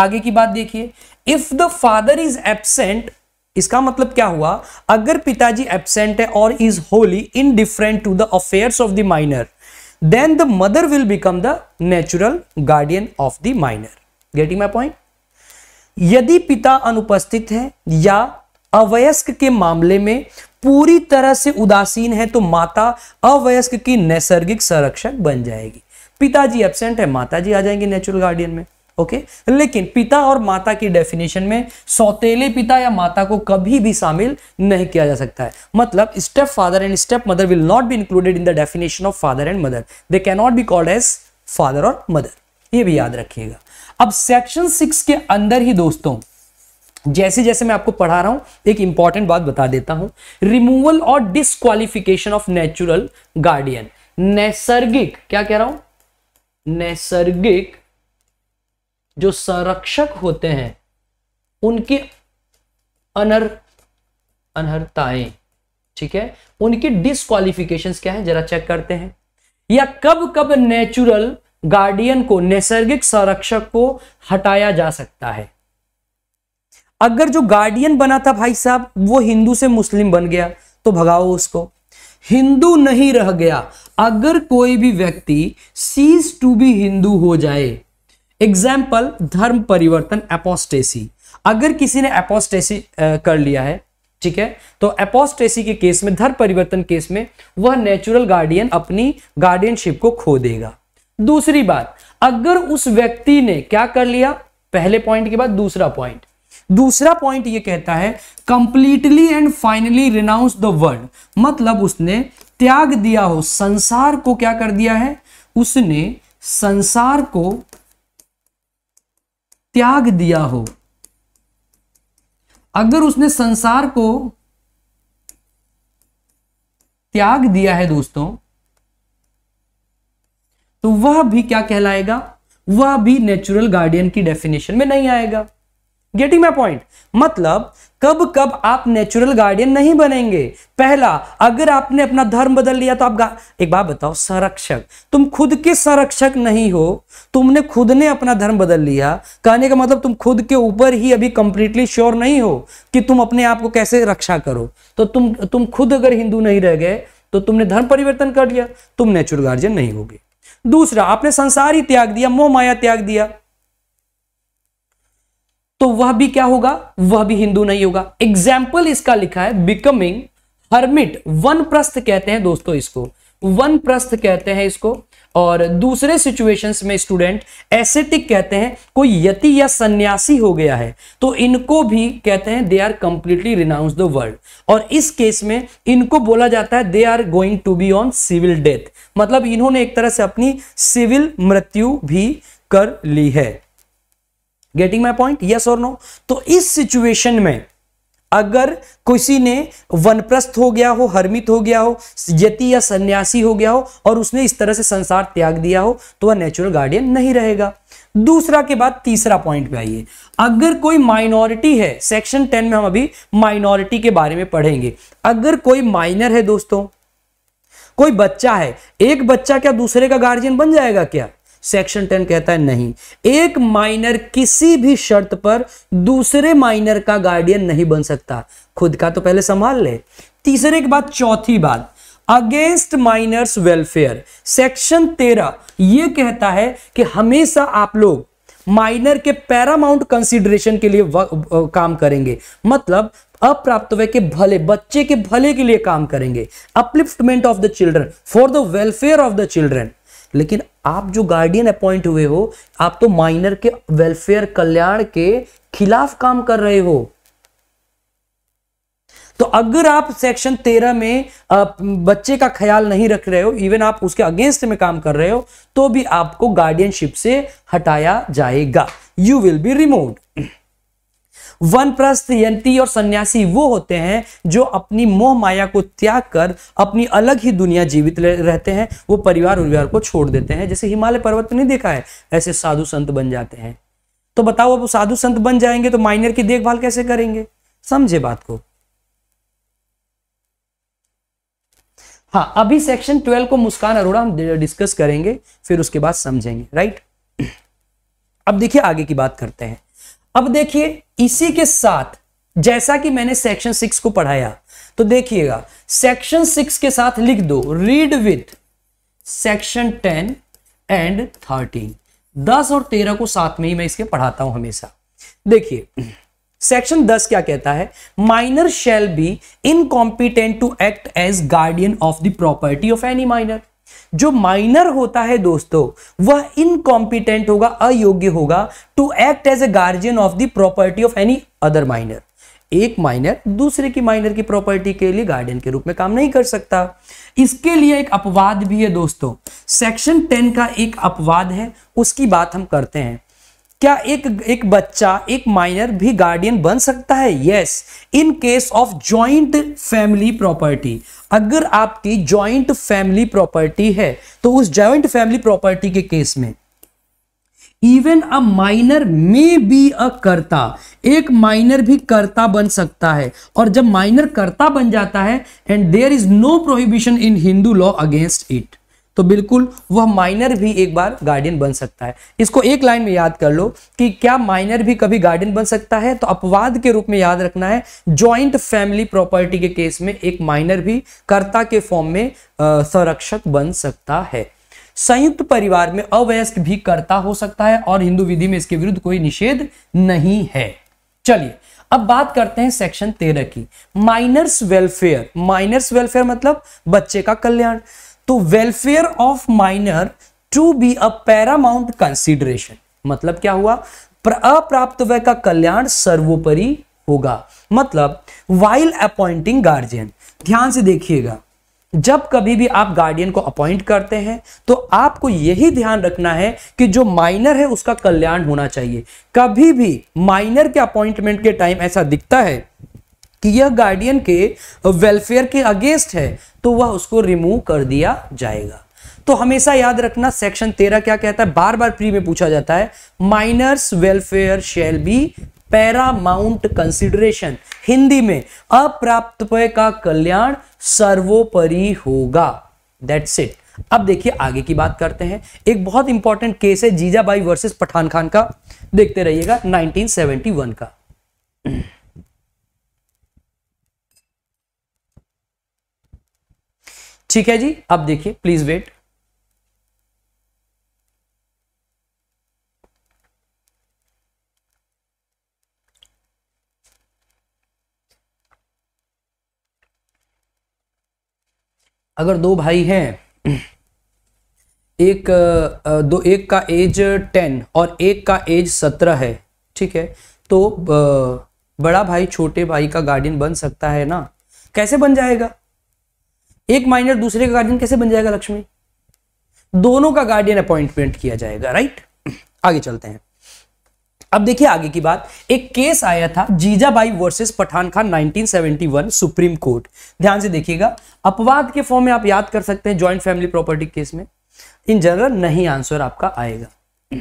आगे की बात देखिए if the father is absent इसका मतलब क्या हुआ अगर पिताजी एबसेंट है और is wholly indifferent to the affair of the minor then the mother will become the natural guardian of the minor getting my point यदि पिता अनुपस्थित है या अवयस्क के मामले में पूरी तरह से उदासीन है तो माता अवयस्क की नैसर्गिक संरक्षक बन जाएगी पिताजी एबसेंट है माताजी आ जाएंगे नेचुरल गार्डियन में ओके लेकिन पिता और माता की डेफिनेशन में सौतेले पिता या माता को कभी भी शामिल नहीं किया जा सकता है मतलब step father and step mother will not be included in the definition of father and mother they can not be called as father और मदर ये भी याद रखिएगा अब सेक्शन सिक्स के अंदर ही दोस्तों जैसे जैसे मैं आपको पढ़ा रहा हूं एक इंपॉर्टेंट बात बता देता हूं रिमूवल और डिस्कालिफिकेशन ऑफ नेचुरल गार्डियन नैसर्गिक क्या कह रहा हूं नैसर्गिक जो संरक्षक होते हैं उनकी अनर अनहरताएं ठीक है उनकी डिस्कालिफिकेशन क्या है जरा चेक करते हैं या कब कब नेचुरल गार्डियन को नैसर्गिक संरक्षक को हटाया जा सकता है अगर जो गार्डियन बना था भाई साहब वो हिंदू से मुस्लिम बन गया तो भगाओ उसको हिंदू नहीं रह गया अगर कोई भी व्यक्ति सीज टू बी हिंदू हो जाए एग्जाम्पल धर्म परिवर्तन एपोस्टेसी अगर किसी ने एपोस्टेसी कर लिया है ठीक है तो एपोस्टेसी के केस में धर्म परिवर्तन केस में वह नेचुरल गार्डियन अपनी गार्डियनशिप को खो देगा दूसरी बात अगर उस व्यक्ति ने क्या कर लिया पहले पॉइंट के बाद दूसरा पॉइंट दूसरा पॉइंट ये कहता है completely and finally renounce the world मतलब उसने त्याग दिया हो संसार को क्या कर दिया है उसने संसार को त्याग दिया हो अगर उसने संसार को त्याग दिया है दोस्तों तो वह भी क्या कहलाएगा वह भी नेचुरल गार्डियन की डेफिनेशन में नहीं आएगा गेटिंग माई पॉइंट मतलब कब कब आप नेचुरल गार्डियन नहीं बनेंगे पहला अगर आपने अपना धर्म बदल लिया तो आप एक बात बताओ संरक्षक तुम खुद के संरक्षक नहीं हो तुमने खुद ने अपना धर्म बदल लिया कहने का मतलब तुम खुद के ऊपर ही अभी कंप्लीटली श्योर नहीं हो कि तुम अपने आप को कैसे रक्षा करो तो तुम तुम खुद अगर हिंदू नहीं रह गए तो तुमने धर्म परिवर्तन कर लिया तुम नेचुरल गार्जियन नहीं होगे दूसरा आपने संसार ही त्याग दिया मोह माया त्याग दिया तो वह भी क्या होगा वह भी हिंदू नहीं होगा एग्जाम्पल इसका लिखा है बिकमिंग हर्मिट वन प्रस्थ कहते हैं दोस्तों इसको वन प्रस्थ कहते हैं इसको और दूसरे सिचुएशंस में स्टूडेंट एसेटिक कहते हैं कोई यति या सन्यासी हो गया है तो इनको भी कहते हैं they are completely renounce the world और इस केस में इनको बोला जाता है they are going to be on civil death मतलब इन्होंने एक तरह से अपनी सिविल मृत्यु भी कर ली है गेटिंग माई पॉइंट यस और नो तो इस सिचुएशन में अगर किसी ने वनप्रस्थ हो गया हो हर्मित हो गया हो यति या सन्यासी हो गया हो और उसने इस तरह से संसार त्याग दिया हो तो वह नेचुरल गार्डियन नहीं रहेगा दूसरा के बाद तीसरा पॉइंट पे आइए अगर कोई माइनॉरिटी है सेक्शन टेन में हम अभी माइनॉरिटी के बारे में पढ़ेंगे अगर कोई माइनर है दोस्तों कोई बच्चा है एक बच्चा क्या दूसरे का गार्जियन बन जाएगा क्या सेक्शन टेन कहता है नहीं एक माइनर किसी भी शर्त पर दूसरे माइनर का गार्डियन नहीं बन सकता खुद का तो पहले संभाल ले तीसरे के बाद चौथी बात अगेंस्ट माइनर्स वेलफेयर सेक्शन तेरह यह कहता है कि हमेशा आप लोग माइनर के पैरामाउंट कंसिडरेशन के लिए व, व, काम करेंगे मतलब अप्राप्त हुए के भले बच्चे के भले के लिए काम करेंगे upliftment of the children for the welfare of the children लेकिन आप जो गार्डियन अपॉइंट हुए हो आप तो माइनर के वेलफेयर कल्याण के खिलाफ काम कर रहे हो तो अगर आप सेक्शन तेरह में बच्चे का ख्याल नहीं रख रहे हो इवन आप उसके अगेंस्ट में काम कर रहे हो तो भी आपको गार्डियनशिप से हटाया जाएगा यू विल बी रिमूव वन प्रस्थ यंती और सन्यासी वो होते हैं जो अपनी मोह माया को त्याग कर अपनी अलग ही दुनिया जीवित रहते हैं वो परिवार उरिवार को छोड़ देते हैं जैसे हिमालय पर्वत नहीं देखा है ऐसे साधु संत बन जाते हैं तो बताओ अब साधु संत बन जाएंगे तो माइनर की देखभाल कैसे करेंगे समझे बात को हाँ अभी सेक्शन ट्वेल्व को मुस्कान अरोड़ा हम डिस्कस करेंगे फिर उसके बाद समझेंगे राइट अब देखिए आगे की बात करते हैं अब देखिए इसी के साथ जैसा कि मैंने सेक्शन सिक्स को पढ़ाया तो देखिएगा सेक्शन सिक्स के साथ लिख दो read with section ten and thirteen दस और तेरह को साथ में ही मैं इसके पढ़ाता हूं हमेशा देखिए सेक्शन दस क्या कहता है minor shall be incompetent to act as guardian of the property of any minor जो माइनर होता है दोस्तों वह इनकॉम्पिटेंट होगा अयोग्य होगा to act as a guardian of the property of any other minor एक माइनर दूसरे की माइनर की प्रॉपर्टी के लिए गार्डियन के रूप में काम नहीं कर सकता इसके लिए एक अपवाद भी है दोस्तों सेक्शन टेन का एक अपवाद है उसकी बात हम करते हैं क्या एक एक बच्चा एक माइनर भी गार्डियन बन सकता है yes in case of joint family property अगर आपकी ज्वाइंट फैमिली प्रॉपर्टी है तो उस ज्वाइंट फैमिली प्रॉपर्टी के केस में even a minor may be a karta एक माइनर भी कर्ता बन सकता है और जब माइनर कर्ता बन जाता है and there is no prohibition in Hindu law against it तो बिल्कुल वह माइनर भी एक बार गार्डियन बन सकता है इसको एक लाइन में याद कर लो कि क्या माइनर भी कभी गार्डियन बन सकता है तो अपवाद के रूप में याद रखना है ज्वाइंट फैमिली प्रॉपर्टी के केस में एक माइनर भी कर्ता के फॉर्म में संरक्षक बन सकता है संयुक्त परिवार में अवयस्क भी कर्ता हो सकता है और हिंदू विधि में इसके विरुद्ध कोई निषेध नहीं है चलिए अब बात करते हैं सेक्शन तेरह की माइनर्स वेलफेयर माइनर्स वेलफेयर मतलब बच्चे का कल्याण तो welfare of minor to be a paramount consideration मतलब क्या हुआ अप्राप्त व्यय का कल्याण सर्वोपरि होगा मतलब वाइल अपॉइंटिंग गार्जियन ध्यान से देखिएगा जब कभी भी आप गार्डियन को अपॉइंट करते हैं तो आपको यही ध्यान रखना है कि जो माइनर है उसका कल्याण होना चाहिए कभी भी माइनर के अपॉइंटमेंट के टाइम ऐसा दिखता है कि यह गार्डियन के वेलफेयर के अगेंस्ट है तो वह उसको रिमूव कर दिया जाएगा तो हमेशा याद रखना सेक्शन तेरह क्या कहता है बार बार प्री में पूछा जाता है minor's welfare shall be paramount consideration Hindi में अप्राप्त का कल्याण सर्वोपरि होगा दैट्स इट अब देखिए आगे की बात करते हैं एक बहुत इंपॉर्टेंट केस है जीजाबाई वर्सेस पठान खान का देखते रहिएगा 1971 का ठीक है जी अब देखिए प्लीज वेट अगर दो भाई हैं एक दो एक का एज टेन और एक का एज सत्रह है ठीक है तो बड़ा भाई छोटे भाई का गार्डियन बन सकता है ना कैसे बन जाएगा एक माइनर दूसरे का गार्जियन कैसे बन जाएगा लक्ष्मी दोनों का गार्डियन अपॉइंटमेंट किया जाएगा राइट आगे चलते हैं अब देखिए आगे की बात एक केस आया था Jijabai versus Pathan Khan nineteen supreme court ध्यान से देखिएगा अपवाद के फॉर्म में आप याद कर सकते हैं ज्वाइंट फैमिली प्रॉपर्टी केस में इन जनरल नहीं आंसर आपका आएगा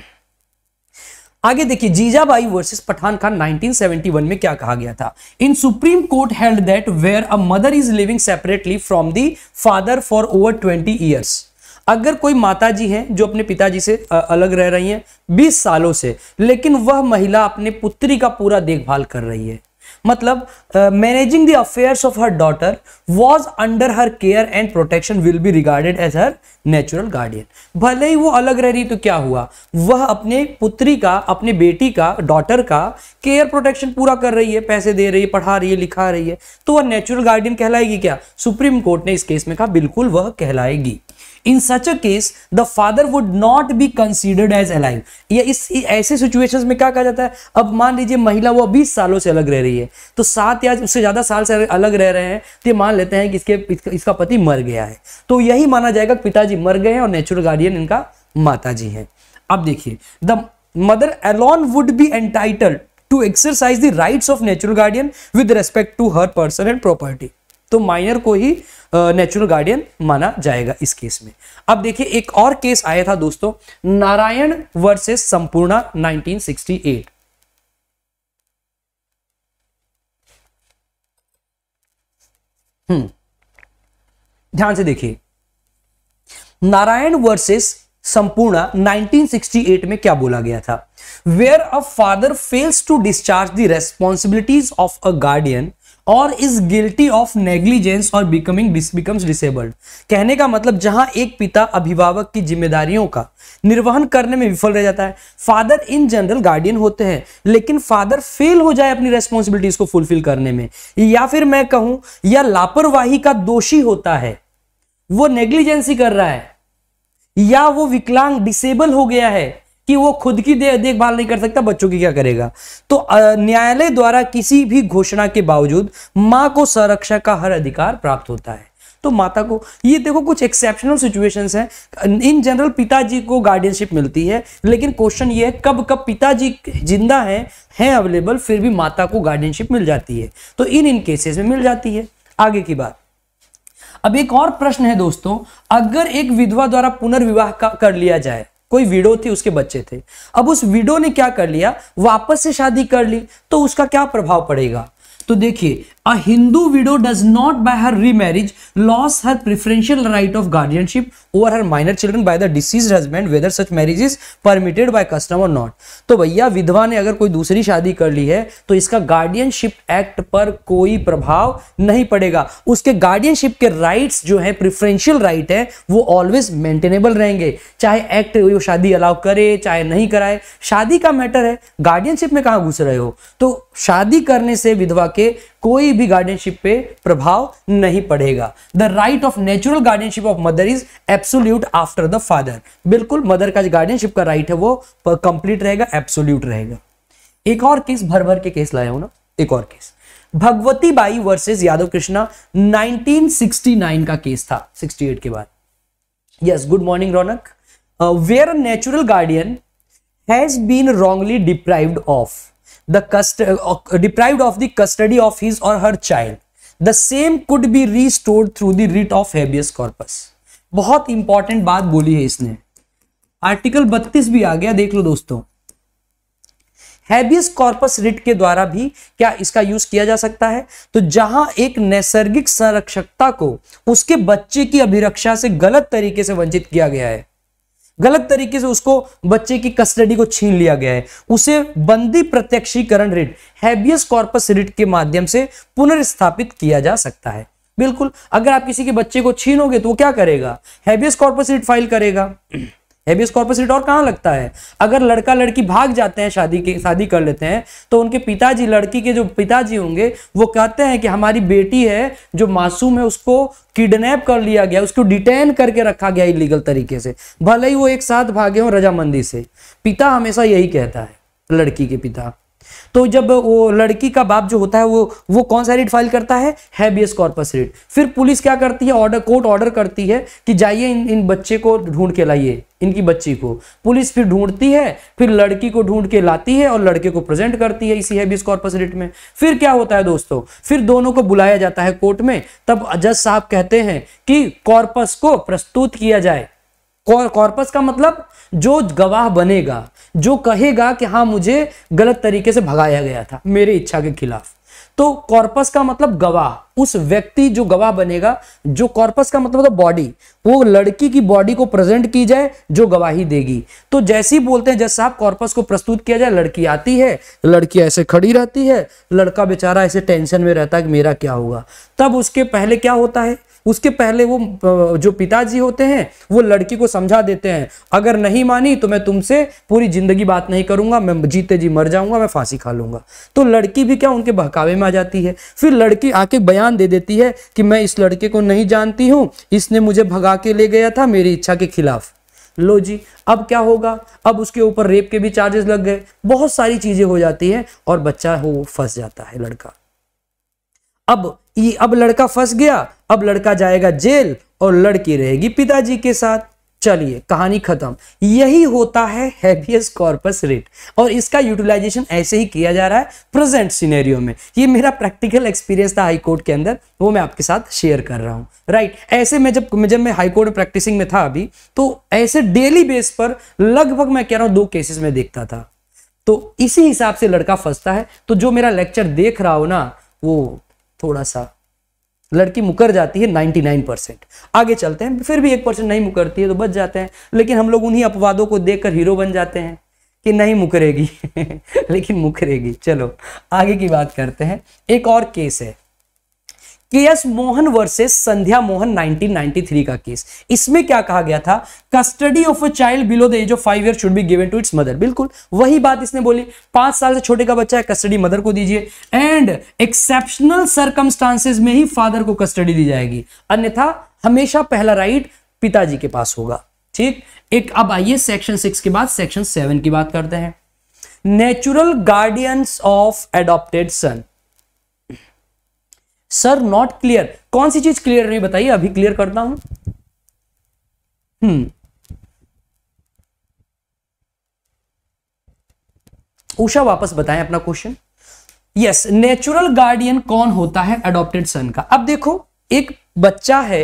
आगे देखिए जीजाबाई वर्सेस पठान खान 1971 में क्या कहा गया था in supreme court held that where a mother is living separately from the father for over twenty years अगर कोई माता जी हैं जो अपने पिताजी से अलग रह रही हैं 20 सालों से लेकिन वह महिला अपने पुत्री का पूरा देखभाल कर रही है मतलब managing the affairs of her daughter was under her care and protection will be regarded as her natural guardian भले ही वो अलग रह रही तो क्या हुआ वह अपने पुत्री का अपने बेटी का डॉटर का केयर प्रोटेक्शन पूरा कर रही है पैसे दे रही है पढ़ा रही है लिखा रही है तो वह नेचुरल गार्डियन कहलाएगी क्या सुप्रीम कोर्ट ने इस केस में कहा बिल्कुल वह कहलाएगी in such a case the father would not be considered as alive ये इस ऐसे सिचुएशंस में क्या कहा जाता है अब मान लीजिए महिला वो बीस सालों से अलग रह रही है तो सात या उससे ज़्यादा साल से अलग रह रहे हैं तो मान लेते हैं कि इसके इसका पति मर गया है तो यही माना जाएगा पिताजी मर गए हैं और नेचुरल गार्डियन इनका माता जी है अब देखिए the mother alone would be entitle to exercise the rights of natural guardian with respect to her person and property तो माइनर को ही नेचुरल गार्डियन माना जाएगा इस केस में अब देखिए एक और केस आया था दोस्तों नारायण वर्सेस संपूर्णा 1968 हम्म ध्यान से देखिए नारायण वर्सेस संपूर्णा 1968 में क्या बोला गया था where a father fails to discharge the responsibilities of a guardian और इज गिल्टी ऑफ नेग्लिजेंस और बिकमिंग बिकम्स डिसेबल्ड कहने का मतलब जहां एक पिता अभिभावक की जिम्मेदारियों का निर्वहन करने में विफल रह जाता है फादर इन जनरल गार्डियन होते हैं लेकिन फादर फेल हो जाए अपनी रेस्पॉन्सिबिलिटीज को फुलफिल करने में या फिर मैं कहूं या लापरवाही का दोषी होता है वो नेग्लिजेंसी कर रहा है या वो विकलांग डिसेबल हो गया है कि वो खुद की दे, देखभाल नहीं कर सकता बच्चों की क्या करेगा तो न्यायालय द्वारा किसी भी घोषणा के बावजूद माँ को संरक्षा का हर अधिकार प्राप्त होता है तो माता को ये देखो कुछ एक्सेप्शनल सिचुएशंस हैं इन जनरल पिताजी को गार्डियनशिप मिलती है लेकिन क्वेश्चन ये है कब कब पिताजी जिंदा हैं हैं अवेलेबल फिर भी माता को गार्डियनशिप मिल जाती है तो इन इन केसेस में मिल जाती है आगे की बात अब एक और प्रश्न है दोस्तों अगर एक विधवा द्वारा पुनर्विवाह कर लिया जाए कोई विडो थी उसके बच्चे थे अब उस विडो ने क्या कर लिया वापस से शादी कर ली तो उसका क्या प्रभाव पड़ेगा तो देखिए a Hindu widow does not by her remarriage lose her preferential right of guardianship over her minor children by the deceased husband whether such marriage is permitted by custom और नॉट तो भैया विधवा ने अगर कोई दूसरी शादी कर ली है तो इसका गार्डियनशिप एक्ट पर कोई प्रभाव नहीं पड़ेगा उसके गार्डियनशिप के राइट्स जो है प्रिफरेंशियल राइट है वो ऑलवेज मेंटेनेबल रहेंगे चाहे एक्ट वो शादी अलाउ करे चाहे नहीं कराए शादी का मैटर है गार्डियनशिप में कहाँ घुस रहे हो तो शादी करने से विधवा के कोई भी गार्डियनशिप पे प्रभाव नहीं पड़ेगा the right of natural guardianship of mother is absolute after the father बिल्कुल मदर का जो गार्डियनशिप का राइट है वो कंप्लीट रहेगा एब्सोल्यूट रहेगा एक और केस भर भर के केस लाया हूं ना एक और केस भगवती बाई वर्सेज यादव कृष्णा 1969 का केस था 68 के बाद yes good morning Raunak where natural guardian has been wrongly deprived of the custody uh, deprived of the custody of his or her child the same could be restored through the writ of habeas corpus बहुत important बात बोली है इसने article 32 भी आ गया देख लो दोस्तों habeas corpus writ के द्वारा भी क्या इसका यूज किया जा सकता है तो जहां एक नैसर्गिक संरक्षकता को उसके बच्चे की अभिरक्षा से गलत तरीके से वंचित किया गया है गलत तरीके से उसको बच्चे की कस्टडी को छीन लिया गया है उसे बंदी प्रत्यक्षीकरण रिट हैबियस कॉर्पस रिट के माध्यम से पुनर्स्थापित किया जा सकता है बिल्कुल अगर आप किसी के बच्चे को छीनोगे तो वो क्या करेगा हैबियस कॉर्पस रिट फाइल करेगा हैबियस कॉर्पस रिट और कहाँ लगता है अगर लड़का लड़की भाग जाते हैं शादी के शादी कर लेते हैं तो उनके पिताजी लड़की के जो पिताजी होंगे वो कहते हैं कि हमारी बेटी है जो मासूम है उसको किडनैप कर लिया गया उसको डिटेन करके रखा गया इलीगल तरीके से भले ही वो एक साथ भागे हों रजामंदी से पिता हमेशा यही कहता है लड़की के पिता तो जब वो लड़की का बाप जो होता है वो वो कौन सा रिट फाइल करता है हैबियस कॉर्पस रिट फिर पुलिस क्या करती है ऑर्डर कोर्ट ऑर्डर करती है कि जाइए इन इन बच्चे को ढूंढ के लाइए इनकी बच्ची को पुलिस फिर ढूंढती है फिर लड़की को ढूंढ के लाती है और लड़के को प्रेजेंट करती है इसी हैबियस कॉर्पस रिट में फिर क्या होता है दोस्तों फिर दोनों को बुलाया जाता है कोर्ट में तब जज साहब कहते हैं कि कॉर्पस को प्रस्तुत किया जाए कॉर्पस का मतलब जो गवाह बनेगा जो कहेगा कि हाँ मुझे गलत तरीके से भगाया गया था मेरी इच्छा के खिलाफ तो कॉर्पस का मतलब गवाह उस व्यक्ति जो गवाह बनेगा जो कॉर्पस का मतलब बॉडी वो लड़की की बॉडी को प्रेजेंट की जाए जो गवाही देगी तो जैसे ही बोलते हैं जज साहब कॉर्पस को प्रस्तुत किया जाए लड़की आती है लड़की ऐसे खड़ी रहती है लड़का बेचारा ऐसे टेंशन में रहता है कि मेरा क्या होगा तब उसके पहले क्या होता है उसके पहले वो जो पिताजी होते हैं वो लड़की को समझा देते हैं अगर नहीं मानी तो मैं तुमसे पूरी जिंदगी बात नहीं करूंगा मैं जीते जी मर जाऊंगा मैं फांसी खा लूंगा तो लड़की भी क्या उनके बहकावे में आ जाती है फिर लड़की आके बयान दे देती है कि मैं इस लड़के को नहीं जानती हूँ इसने मुझे भगा के ले गया था मेरी इच्छा के खिलाफ लो जी अब क्या होगा अब उसके ऊपर रेप के भी चार्जेस लग गए बहुत सारी चीजें हो जाती है और बच्चा हो फंस जाता है लड़का अब ये अब लड़का फंस गया अब लड़का जाएगा जेल और लड़की रहेगी पिताजी के साथ चलिए कहानी खत्म यही होता है हैबियस कॉर्पस रेट और इसका यूटिलाइजेशन ऐसे ही किया जा रहा है प्रेजेंट सिनेरियो में ये मेरा प्रैक्टिकल एक्सपीरियंस था हाई कोर्ट के अंदर वो मैं आपके साथ शेयर कर रहा हूँ राइट right. ऐसे में जब जब मैं हाई कोर्ट प्रैक्टिसिंग में था अभी तो ऐसे डेली बेस पर लगभग मैं कह रहा हूँ दो केसेस में देखता था तो इसी हिसाब से लड़का फंसता है तो जो मेरा लेक्चर देख रहा हो ना वो थोड़ा सा लड़की मुकर जाती है 99 परसेंट आगे चलते हैं फिर भी एक परसेंट नहीं मुकरती है तो बच जाते हैं लेकिन हम लोग उन्हीं अपवादों को देखकर हीरो बन जाते हैं कि नहीं मुकरेगी लेकिन मुकरेगी चलो आगे की बात करते हैं एक और केस है K S Mohan versus Sandhya Mohan 1993 का केस इसमें क्या कहा गया था custody of a child below the age of five year should be given to its mother बिल्कुल वही बात इसने बोली पांच साल से छोटे का बच्चा है कस्टडी मदर को दीजिए एंड एक्सेप्शनल सर्कमस्टांसेस में ही फादर को कस्टडी दी जाएगी अन्यथा हमेशा पहला राइट पिताजी के पास होगा ठीक एक अब आइए सेक्शन सिक्स के बाद सेक्शन सेवन की बात करते हैं natural guardians of adopted son sir not clear कौन सी चीज क्लियर नहीं बताइए अभी क्लियर करता हूं हम्म उषा वापस बताएं अपना क्वेश्चन यस नेचुरल गार्डियन कौन होता है अडॉप्टेड सन का अब देखो एक बच्चा है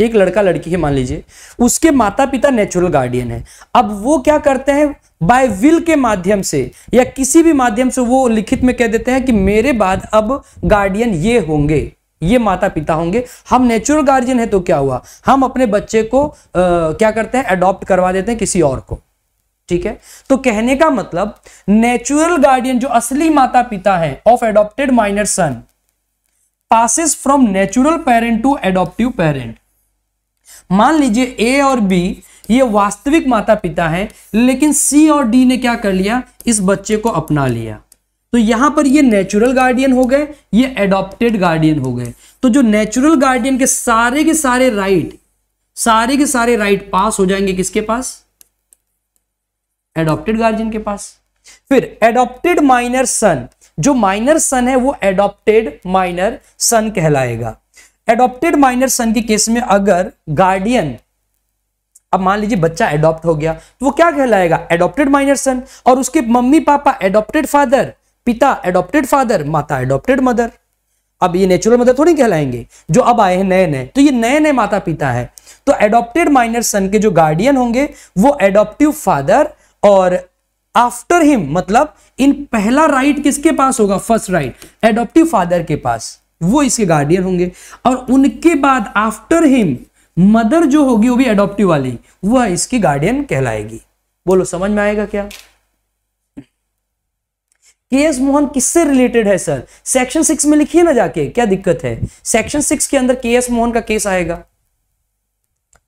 एक लड़का लड़की है मान लीजिए उसके माता पिता नेचुरल गार्डियन है अब वो क्या करते हैं बाय विल के माध्यम से या किसी भी माध्यम से वो लिखित में कह देते हैं कि मेरे बाद अब गार्डियन ये होंगे ये माता पिता होंगे हम नेचुरल गार्जियन है तो क्या हुआ हम अपने बच्चे को आ, क्या करते हैं अडॉप्ट करवा देते हैं किसी और को ठीक है तो कहने का मतलब नेचुरल गार्डियन जो असली माता पिता है of adopted minor son passes from natural parent to adoptive parent मान लीजिए ए और बी ये वास्तविक माता पिता हैं लेकिन सी और डी ने क्या कर लिया इस बच्चे को अपना लिया तो यहां पर ये नेचुरल गार्डियन हो गए ये एडॉप्टेड गार्डियन हो गए तो जो नेचुरल गार्डियन के सारे के सारे राइट सारे के सारे राइट पास हो जाएंगे किसके पास एडॉप्टेड गार्जियन के पास फिर एडॉप्टेड माइनर सन जो माइनर सन है वो एडॉप्टेड माइनर सन कहलाएगा एडॉप्टेड माइनर सन के केस में अगर गार्डियन अब मान लीजिए बच्चा एडॉप्ट हो गया तो वो क्या कहलाएगा एडॉप्टेड माइनर सन और उसके मम्मी पापा एडॉप्टेड फादर पिता एडॉप्टेड फादर माता एडॉप्टेड मदर अब ये नेचुरल मदर थोड़ी कहलाएंगे जो अब आए हैं नए नए तो ये नए नए माता पिता है तो एडॉप्टेड माइनर सन के जो गार्डियन होंगे वो एडॉप्टिव फादर और आफ्टर हिम मतलब इन पहला राइट किसके पास होगा फर्स्ट राइट एडॉप्टिव फादर के पास वो इसके गार्डियन होंगे और उनके बाद आफ्टर हिम मदर जो होगी वो भी एडॉप्टिव वाली वह इसकी गार्डियन कहलाएगी बोलो समझ में आएगा क्या के एस मोहन किससे रिलेटेड है सर सेक्शन सिक्स में लिखिए ना जाके क्या दिक्कत है सेक्शन सिक्स के अंदर के एस मोहन का केस आएगा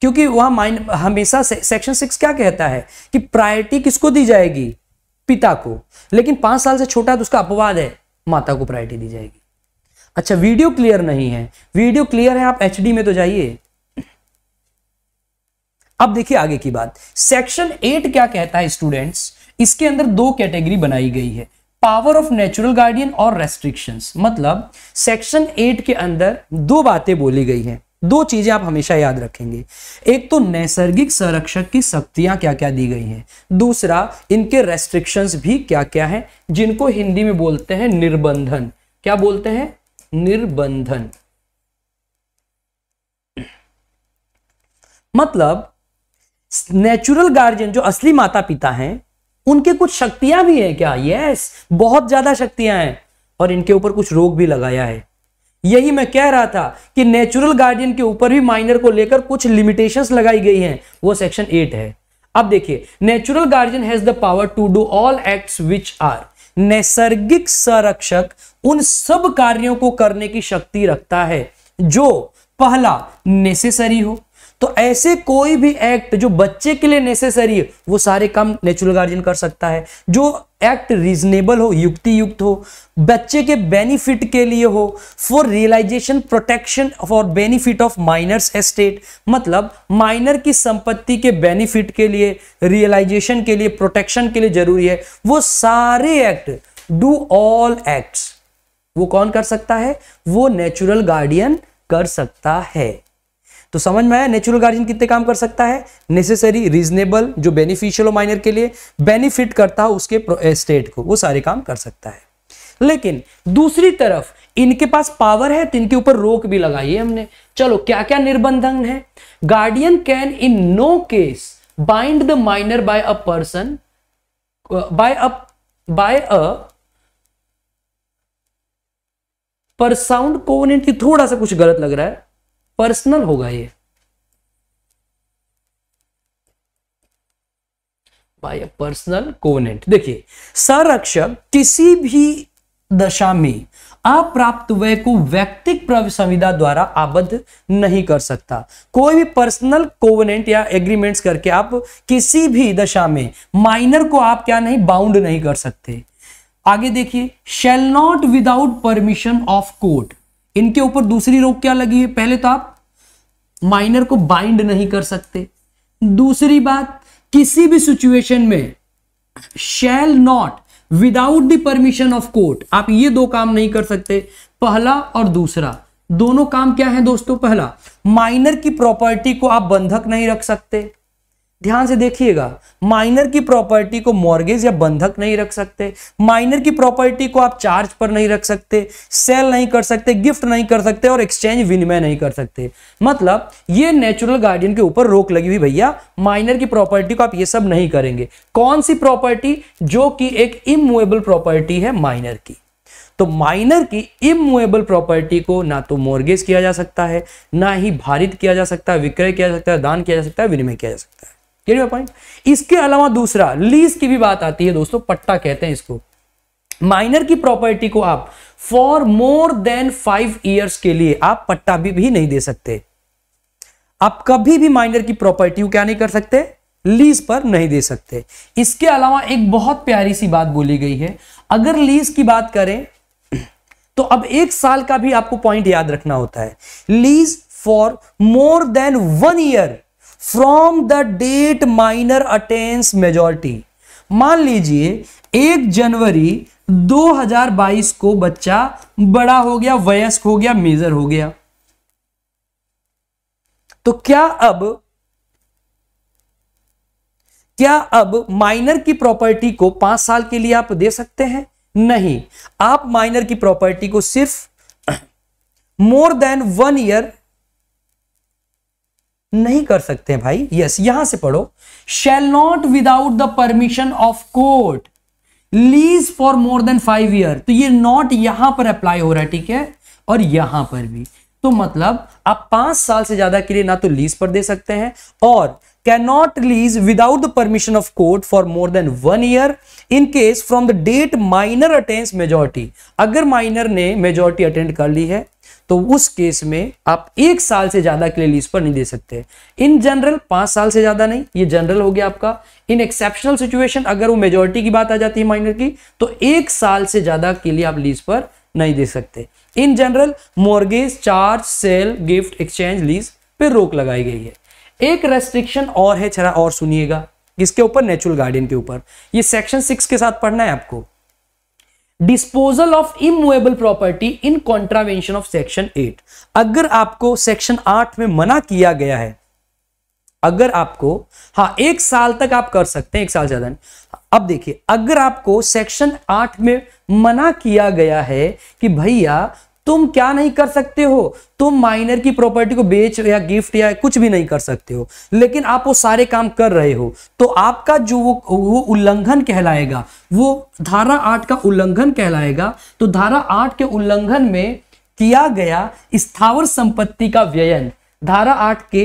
क्योंकि वह माइंड हमेशा सेक्शन सिक्स क्या कहता है कि प्रायोरिटी किसको दी जाएगी पिता को लेकिन पांच साल से छोटा है तो उसका अपवाद है माता को प्रायोरिटी दी जाएगी अच्छा वीडियो क्लियर नहीं है वीडियो क्लियर है आप एच में तो जाइए अब देखिए आगे की बात सेक्शन एट क्या कहता है स्टूडेंट्स इसके अंदर दो कैटेगरी बनाई गई है पावर ऑफ नेचुरल गार्डियन और रेस्ट्रिक्शंस मतलब सेक्शन एट के अंदर दो बातें बोली गई हैं दो चीजें आप हमेशा याद रखेंगे एक तो नैसर्गिक संरक्षक की शक्तियां क्या क्या दी गई हैं दूसरा इनके रेस्ट्रिक्शंस भी क्या क्या हैं जिनको हिंदी में बोलते हैं निर्बंधन क्या बोलते हैं निर्बंधन मतलब नेचुरल गार्जियन जो असली माता पिता हैं उनके कुछ शक्तियां भी हैं क्या यस बहुत ज्यादा शक्तियां हैं और इनके ऊपर कुछ रोग भी लगाया है यही मैं कह रहा था कि नेचुरल गार्डियन के ऊपर भी माइनर को लेकर कुछ लिमिटेशंस लगाई गई हैं वो सेक्शन एट है अब देखिए natural guardian has the power to do all acts which are नैसर्गिक संरक्षक उन सब कार्यों को करने की शक्ति रखता है जो पहला नेसेसरी हो तो ऐसे कोई भी एक्ट जो बच्चे के लिए नेसेसरी है वो सारे काम नेचुरल गार्जियन कर सकता है जो एक्ट रीजनेबल हो युक्ति युक्त हो बच्चे के बेनिफिट के लिए हो for realization protection for benefit of minor's estate मतलब माइनर की संपत्ति के बेनिफिट के लिए रियलाइजेशन के लिए प्रोटेक्शन के लिए जरूरी है वो सारे एक्ट डू ऑल एक्ट वो कौन कर सकता है वो नेचुरल गार्डियन कर सकता है तो समझ में आया नेचुरल गार्जियन कितने काम कर सकता है नेसेसरी रीजनेबल जो बेनिफिशियल हो माइनर के लिए बेनिफिट करता हो उसके स्टेट eh, को वो सारे काम कर सकता है लेकिन दूसरी तरफ इनके पास पावर है तो इनके ऊपर रोक भी लगाई है हमने चलो क्या क्या निर्बंधन है guardian can in no case bind the minor by a person by a by a personal covenant थोड़ा सा कुछ गलत लग रहा है पर्सनल होगा ये बाय पर्सनल कोवनेंट देखिए संरक्षक किसी भी दशा में अप्राप्त व्यय को व्यक्तिक संविदा द्वारा आबद्ध नहीं कर सकता कोई भी पर्सनल कोवनेंट या एग्रीमेंट्स करके आप किसी भी दशा में माइनर को आप क्या नहीं बाउंड नहीं कर सकते आगे देखिए shall not without permission of court इनके ऊपर दूसरी रोक क्या लगी है पहले तो आप माइनर को बाइंड नहीं कर सकते दूसरी बात किसी भी सिचुएशन में shall not without the permission of court आप ये दो काम नहीं कर सकते पहला और दूसरा दोनों काम क्या है दोस्तों पहला माइनर की प्रॉपर्टी को आप बंधक नहीं रख सकते ध्यान से देखिएगा माइनर की प्रॉपर्टी को मॉर्गेज या बंधक नहीं रख सकते माइनर की प्रॉपर्टी को आप चार्ज पर नहीं रख सकते सेल नहीं कर सकते गिफ्ट नहीं कर सकते और एक्सचेंज विनिमय नहीं कर सकते मतलब ये नेचुरल गार्डियन के ऊपर रोक लगी हुई भैया माइनर की प्रॉपर्टी को आप ये सब नहीं करेंगे कौन सी प्रॉपर्टी जो कि एक इमूवेबल प्रॉपर्टी है माइनर की तो माइनर की इमूवेबल प्रॉपर्टी को ना तो मॉर्गेज किया जा सकता है ना ही भारित किया जा सकता है विक्रय किया जा सकता है दान किया जा सकता है विनिमय किया जा सकता है पॉइंट इसके अलावा दूसरा लीज की भी बात आती है दोस्तों पट्टा कहते हैं इसको माइनर की प्रॉपर्टी को आप for more than five years के लिए आप पट्टा भी, भी नहीं दे सकते आप कभी भी माइनर की प्रॉपर्टी को क्या नहीं कर सकते लीज पर नहीं दे सकते इसके अलावा एक बहुत प्यारी सी बात बोली गई है अगर लीज की बात करें तो अब एक साल का भी आपको पॉइंट याद रखना होता है lease for more than one year from the date minor attains majority मान लीजिए एक जनवरी 2022 को बच्चा बड़ा हो गया वयस्क हो गया मेजर हो गया तो क्या अब क्या अब माइनर की प्रॉपर्टी को पांच साल के लिए आप दे सकते हैं नहीं आप माइनर की प्रॉपर्टी को सिर्फ मोर देन वन ईयर नहीं कर सकते भाई यस yes, यहां से पढ़ो shall not without the permission of court lease for more than five year तो ये नॉट यहां पर अप्लाई हो रहा है ठीक है और यहां पर भी तो मतलब आप पांच साल से ज्यादा के लिए ना तो लीज पर दे सकते हैं और cannot lease without the permission of court for more than one year in case from the date minor attains अगर माइनर ने मेजोरिटी अटेंड कर ली है तो उस केस में आप एक साल से ज्यादा के लिए लीज पर नहीं दे सकते इन जनरल पांच साल से ज्यादा नहीं ये जनरल हो गया आपका इन एक्सेप्शनल सिचुएशन अगर वो मेजोरिटी की बात आ जाती है माइनर की तो एक साल से ज्यादा के लिए आप लीज पर नहीं दे सकते in general mortgage charge sale gift exchange lease पर रोक लगाई गई है एक रेस्ट्रिक्शन और है चरा और सुनिएगा किसके ऊपर नेचुरल गार्डन के ऊपर ये सेक्शन सिक्स के साथ पढ़ना है आपको disposal of immovable property in contravention of section eight अगर आपको सेक्शन आठ में मना किया गया है अगर आपको हाँ एक साल तक आप कर सकते हैं एक साल ज्यादा अब देखिए अगर आपको सेक्शन आठ में मना किया गया है कि भैया तुम क्या नहीं कर सकते हो तुम माइनर की प्रॉपर्टी को बेच या गिफ्ट या कुछ भी नहीं कर सकते हो लेकिन आप वो सारे काम कर रहे हो तो आपका जो वो वो उल्लंघन कहलाएगा वो धारा आठ का उल्लंघन कहलाएगा तो धारा आठ के उल्लंघन में किया गया स्थावर संपत्ति का व्ययन धारा आठ के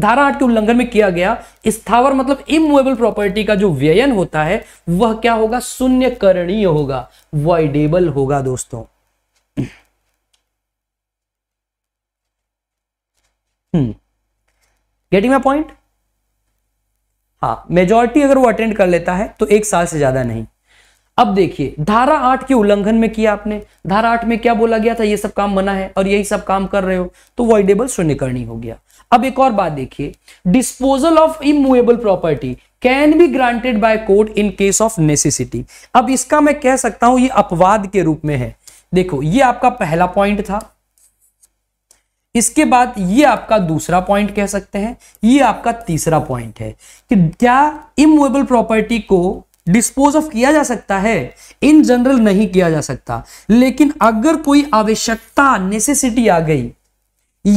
धारा आठ के उल्लंघन में किया गया स्थावर मतलब इमूवेबल प्रॉपर्टी का जो व्ययन होता है वह क्या होगा शून्य करणीय होगा वॉइडेबल होगा दोस्तों गेटिंग माई पॉइंट हाँ मेजोरिटी अगर वो अटेंड कर लेता है तो एक साल से ज्यादा नहीं अब देखिए धारा आठ के उल्लंघन में किया आपने धारा आठ में क्या बोला गया था ये सब काम मना है और यही सब काम कर रहे हो तो वॉइडेबल शून्यकर्णी हो गया अब एक और बात देखिए disposal of immovable property can be granted by court in case of necessity अब इसका मैं कह सकता हूं ये अपवाद के रूप में है देखो ये आपका पहला पॉइंट था इसके बाद ये आपका दूसरा पॉइंट कह सकते हैं ये आपका तीसरा पॉइंट है कि क्या इमूवेबल प्रॉपर्टी को डिस्पोज ऑफ किया जा सकता है इन जनरल नहीं किया जा सकता लेकिन अगर कोई आवश्यकता नेसेसिटी आ गई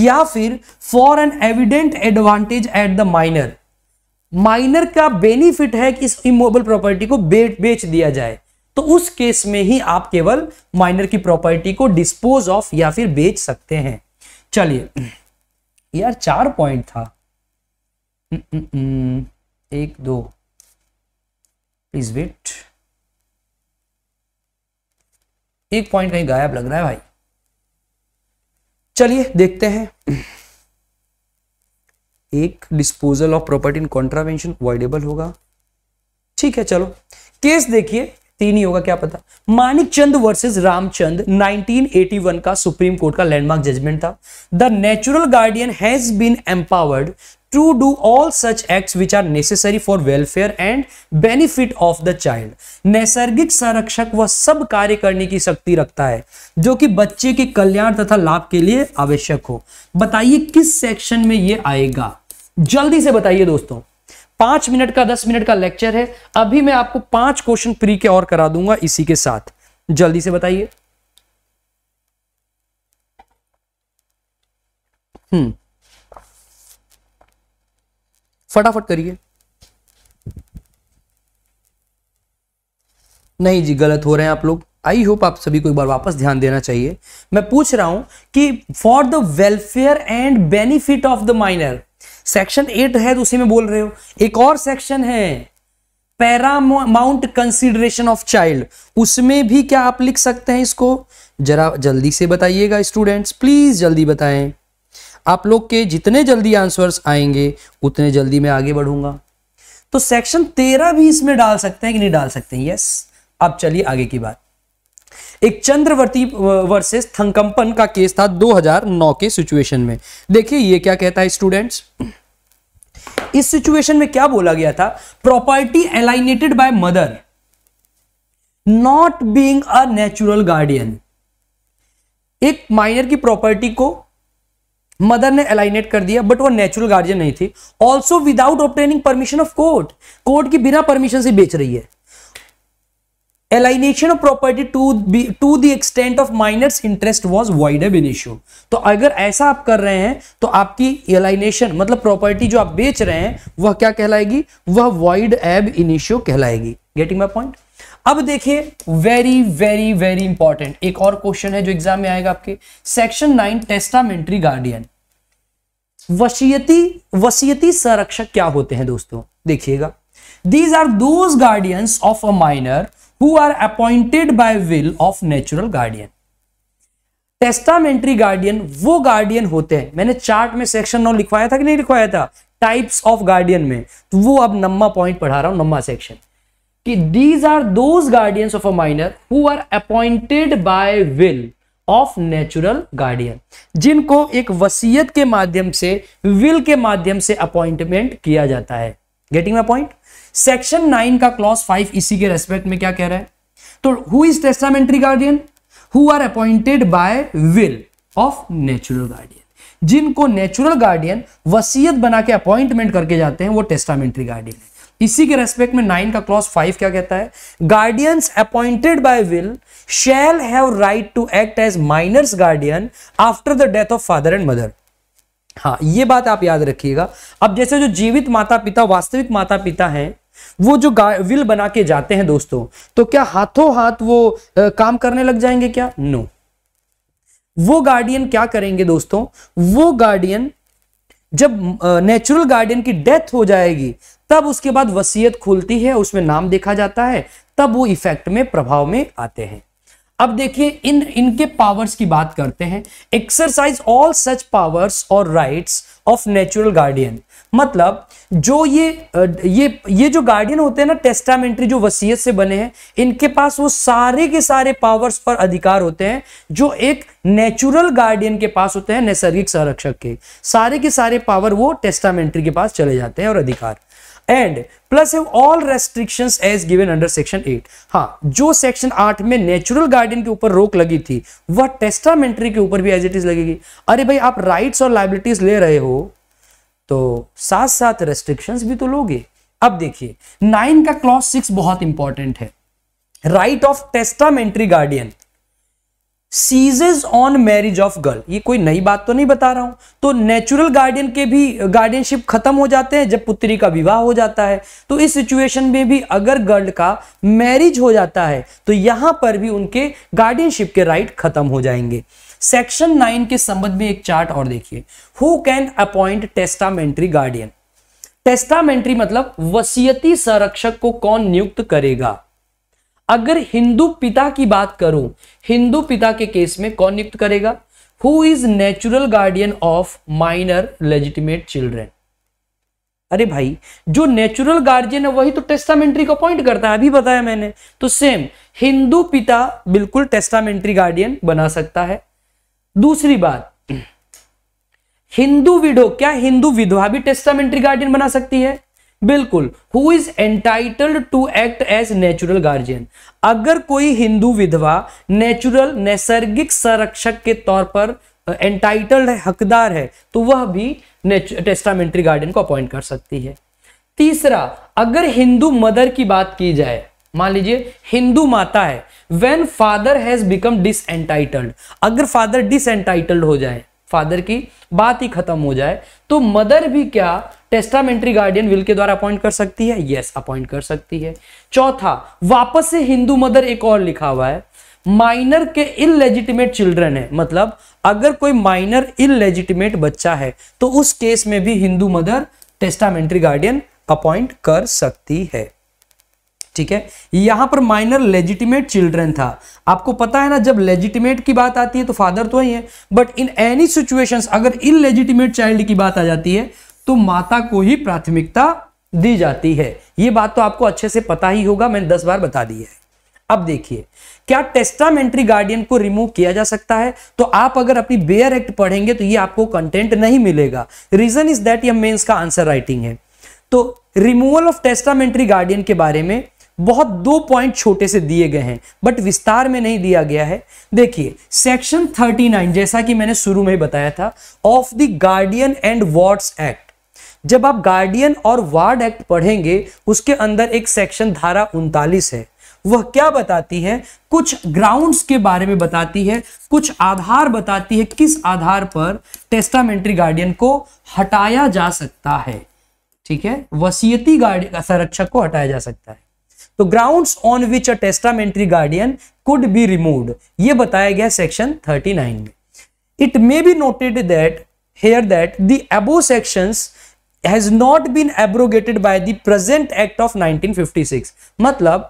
या फिर for an evident advantage at the minor minor का बेनिफिट है कि इस इमोबल प्रॉपर्टी को बेच दिया जाए तो उस केस में ही आप केवल माइनर की प्रॉपर्टी को डिस्पोज ऑफ या फिर बेच सकते हैं चलिए यार चार पॉइंट था हम्म, हम्म, हम्म, एक दो प्लीज वेट एक पॉइंट कहीं गायब लग रहा है भाई चलिए देखते हैं एक disposal of property in contravention avoidable होगा ठीक है चलो केस देखिए तीन ही होगा क्या पता मानिक चंद वर्सेज रामचंद 1981 का सुप्रीम कोर्ट का लैंडमार्क जजमेंट था the natural guardian has been empowered to do all such act which are necessary for welfare and benefit of the child नैसर्गिक संरक्षक वह सब कार्य करने की शक्ति रखता है जो कि बच्चे के कल्याण तथा लाभ के लिए आवश्यक हो बताइए किस सेक्शन में ये आएगा जल्दी से बताइए दोस्तों पांच मिनट का दस मिनट का लेक्चर है अभी मैं आपको पांच क्वेश्चन प्री के और करा दूंगा इसी के साथ जल्दी से बताइए हम्म फटाफट करिए नहीं जी गलत हो रहे हैं आप लोग आई होप आप सभी को एक बार वापस ध्यान देना चाहिए मैं पूछ रहा हूं कि for the welfare and benefit of the minor section eight है तो उसी में बोल रहे हो एक और सेक्शन है पैरामाउंट कंसिडरेशन ऑफ चाइल्ड उसमें भी क्या आप लिख सकते हैं इसको जरा जल्दी से बताइएगा स्टूडेंट्स प्लीज जल्दी बताएं आप लोग के जितने जल्दी आंसर्स आएंगे उतने जल्दी मैं आगे बढ़ूंगा तो सेक्शन तेरह भी इसमें डाल सकते हैं कि नहीं डाल सकते हैं यस अब चलिए आगे की बात एक चंद्रवर्ती वर्सेस थंकंपन का केस था 2009 के सिचुएशन में देखिए ये क्या कहता है स्टूडेंट्स इस सिचुएशन में क्या बोला गया था property alienated by mother not being a natural guardian एक माइनर की प्रॉपर्टी को मदर ने अलाइनेट कर दिया बट वो नेचुरल गार्जियन नहीं थी also without obtaining permission of court court की बिना परमिशन से बेच रही है alienation of property to to the extent of minor's interest was void ab इश्यू तो अगर ऐसा आप कर रहे हैं तो आपकी एलाइनेशन मतलब प्रॉपर्टी जो आप बेच रहे हैं वह क्या कहलाएगी वह वाइड एब इन इश्यू कहलाएगी गेटिंग माई पॉइंट अब देखिए वेरी वेरी वेरी इंपॉर्टेंट एक और क्वेश्चन है जो एग्जाम में आएगा आपके सेक्शन नाइन टेस्टामेंट्री गार्डियन वसीयती वसीयती संरक्षक क्या होते हैं दोस्तों देखिएगा these are those guardians of a minor who are appointed by will of natural guardian testamentary guardian वो गार्डियन होते हैं मैंने चार्ट में सेक्शन नौ लिखवाया था कि नहीं लिखवाया था टाइप्स ऑफ गार्डियन में तो वो अब नम्मा पॉइंट पढ़ा रहा हूं नम्मा सेक्शन कि these are those guardians of a minor who are appointed by will of natural guardian जिनको एक वसीयत के माध्यम से विल के माध्यम से अपॉइंटमेंट किया जाता है getting my point section nine का क्लॉज फाइव इसी के रेस्पेक्ट में क्या कह रहा है तो who is testamentary guardian who are appointed by will of natural guardian जिनको नेचुरल गार्डियन वसीयत बना के अपॉइंटमेंट करके जाते हैं वो टेस्टामेंट्री गार्डियन है इसी के रेस्पेक्ट में नाइन का क्लॉज फाइव क्या कहता है guardians appointed by will shall have right to act as minor's guardian after the death of father and mother हाँ ये बात आप याद रखिएगा अब जैसे जो जीवित माता पिता वास्तविक माता पिता हैं वो जो विल बना के जाते हैं दोस्तों तो क्या हाथों हाथ वो आ, काम करने लग जाएंगे क्या नो वो गार्डियन क्या करेंगे दोस्तों वो गार्डियन जब नेचुरल गार्डियन की डेथ हो जाएगी तब उसके बाद वसीयत खुलती है उसमें नाम देखा जाता है तब वो इफेक्ट में प्रभाव में आते हैं अब देखिए इन इनके पावर्स की बात करते हैं एक्सरसाइज ऑल सच पावर्स और राइट्स ऑफ नेचुरल गार्डियन मतलब जो ये ये ये जो गार्डियन होते हैं ना टेस्टामेंट्री जो वसीयत से बने हैं इनके पास वो सारे के सारे पावर्स पर अधिकार होते हैं जो एक नेचुरल गार्डियन के पास होते हैं नैसर्गिक संरक्षक के सारे के सारे पावर वो टेस्टामेंट्री के पास चले जाते हैं और अधिकार and plus have all restrictions as given under section 8 हाँ जो सेक्शन 8 में नेचुरल गार्डन के ऊपर रोक लगी थी वह टेस्टामेंट्री के ऊपर भी एज इट इज लगेगी अरे भाई आप राइट्स और लाइबिलिटीज ले रहे हो तो साथ साथ रेस्ट्रिक्शंस भी तो लोगे अब देखिए नाइन का क्लॉज सिक्स बहुत इंपॉर्टेंट है right of testamentary guardian ceases on marriage of girl ये कोई नई बात तो नहीं बता रहा हूं तो नेचुरल गार्डियन के भी गार्डियनशिप खत्म हो जाते हैं जब पुत्री का विवाह हो जाता है तो इस सिचुएशन में भी अगर गर्ल का मैरिज हो जाता है तो यहां पर भी उनके गार्डियनशिप के राइट खत्म हो जाएंगे सेक्शन नाइन के संबंध में एक चार्ट और देखिए who can appoint testamentary guardian testamentary मतलब वसीयती संरक्षक को कौन नियुक्त करेगा अगर हिंदू पिता की बात करूं हिंदू पिता के केस में कौन नियुक्त करेगा who is natural guardian of minor legitimate children अरे भाई जो नेचुरल गार्जियन है वही तो टेस्टामेंट्री को अपॉइंट करता है अभी बताया मैंने तो सेम हिंदू पिता बिल्कुल टेस्टामेंट्री गार्डियन बना सकता है दूसरी बात हिंदू विडो क्या हिंदू विधवा भी टेस्टामेंट्री गार्डियन बना सकती है बिल्कुल who is entitled to act as natural guardian अगर कोई हिंदू विधवा नेचुरल नैसर्गिक संरक्षक के तौर पर एंटाइटल्ड है हकदार है तो वह भी टेस्टामेंट्री गार्डियन को अपॉइंट कर सकती है तीसरा अगर हिंदू मदर की बात की जाए मान लीजिए हिंदू माता है when father has become disentitled अगर फादर डिस एंटाइटल्ड हो जाए फादर की बात ही खत्म हो जाए तो मदर भी क्या टेस्टामेंट्री गार्डियन विल के द्वारा अपॉइंट कर सकती है यस अपॉइंट कर सकती है चौथा वापस से हिंदू मदर एक और लिखा हुआ है माइनर के इलेजिटिमेट चिल्ड्रन है मतलब अगर कोई माइनर इलेजिटिमेट बच्चा है तो उस केस में भी Hindu mother testamentary guardian appoint कर सकती है ठीक है यहां पर माइनर लेजिटिमेट चिल्ड्रन था आपको पता है ना जब लेजिटिमेट की बात आती है तो फादर तो ही है बट इन एनी सिचुएशंस अगर इन लेजिटिमेट चाइल्ड की बात आ जाती है तो माता को ही प्राथमिकता दी जाती है ये बात तो आपको अच्छे से पता ही होगा मैंने दस बार बता दी है अब देखिए क्या टेस्टामेंट्री गार्डियन को रिमूव किया जा सकता है तो आप अगर अपनी बेयर एक्ट पढ़ेंगे तो ये आपको कंटेंट नहीं मिलेगा रीजन इज दैट यह मेंस का आंसर राइटिंग है तो रिमूवल ऑफ टेस्टामेंट्री गार्डियन के बारे में बहुत दो पॉइंट छोटे से दिए गए हैं बट विस्तार में नहीं दिया गया है देखिए सेक्शन 39 जैसा कि मैंने शुरू में बताया था of the guardian and wards act जब आप गार्डियन और वार्ड एक्ट पढ़ेंगे उसके अंदर एक सेक्शन धारा उनतालीस है वह क्या बताती है कुछ ग्राउंड्स के बारे में बताती है कुछ आधार बताती है किस आधार पर टेस्टामेंट्री गार्डियन को हटाया जा सकता है ठीक है वसीयती गार्डियन संरक्षक को हटाया जा सकता है तो grounds on which a testamentary guardian could be removed ये बताया गया सेक्शन 39 में it may be noted that here that the above sections has not been abrogated by the present act of 1956 मतलब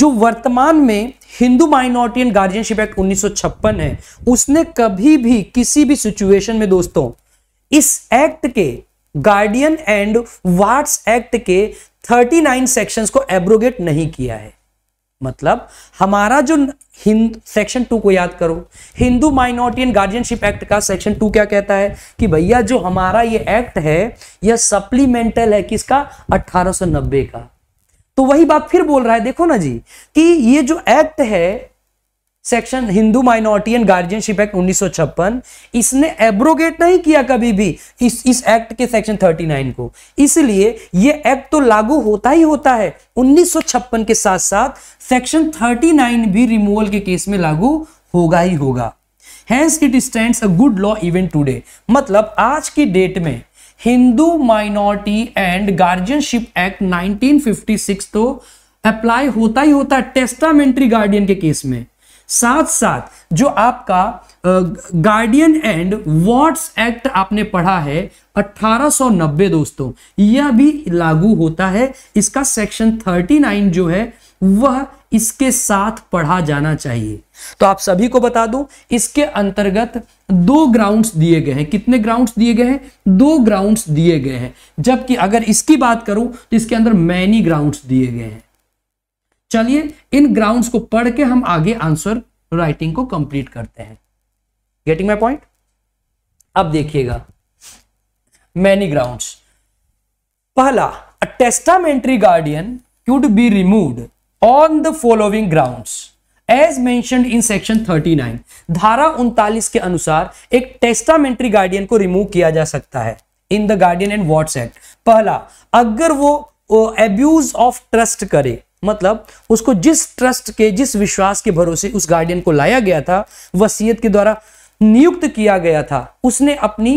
जो वर्तमान में Hindu minority and guardianship act 1956 है उसने कभी भी किसी भी सिचुएशन में दोस्तों इस एक्ट के गार्डियन एंड वार्ड्स एक्ट के 39 सेक्शंस को एब्रोगेट नहीं किया है मतलब हमारा जो हिंद सेक्शन टू को याद करो Hindu minority and guardianship act का सेक्शन टू क्या कहता है कि भैया जो हमारा ये एक्ट है यह सप्लीमेंटल है किसका 1890 का तो वही बात फिर बोल रहा है देखो ना जी कि ये जो एक्ट है section Hindu minority and guardianship act उन्नीस इसने एब्रोगेट नहीं किया कभी भी इस इस एक्ट के सेक्शन 39 को इसलिए ये एक्ट तो लागू होता ही होता है 1956 के साथ साथ सेक्शन 39 भी रिमूवल के केस में लागू होगा ही होगा hence it stands a good law even today मतलब आज की डेट में Hindu minority and guardianship act 1956 तो अप्लाई होता ही होता है टेस्टामेंट्री गार्डियन के केस में साथ साथ जो आपका गार्डियन एंड वॉट्स एक्ट आपने पढ़ा है 1890 दोस्तों यह भी लागू होता है इसका सेक्शन 39 जो है वह इसके साथ पढ़ा जाना चाहिए तो आप सभी को बता दूं इसके अंतर्गत दो ग्राउंड्स दिए गए हैं कितने ग्राउंड्स दिए गए हैं दो ग्राउंड्स दिए गए हैं जबकि अगर इसकी बात करूं तो इसके अंदर मैनी ग्राउंड्स दिए गए हैं चलिए इन ग्राउंड्स को पढ़ के हम आगे आंसर राइटिंग को कंप्लीट करते हैं गेटिंग माई पॉइंट अब देखिएगा मैनी ग्राउंड्स पहला testamentary guardian could be removed on the following grounds as मैं इन सेक्शन 39 धारा उनतालीस के अनुसार एक टेस्टामेंट्री गार्डियन को रिमूव किया जा सकता है in the guardian and wards act पहला अगर वो एब्यूज ऑफ ट्रस्ट करे मतलब उसको जिस ट्रस्ट के जिस विश्वास के भरोसे उस गार्डियन को लाया गया था वसीयत के द्वारा नियुक्त किया गया था उसने अपनी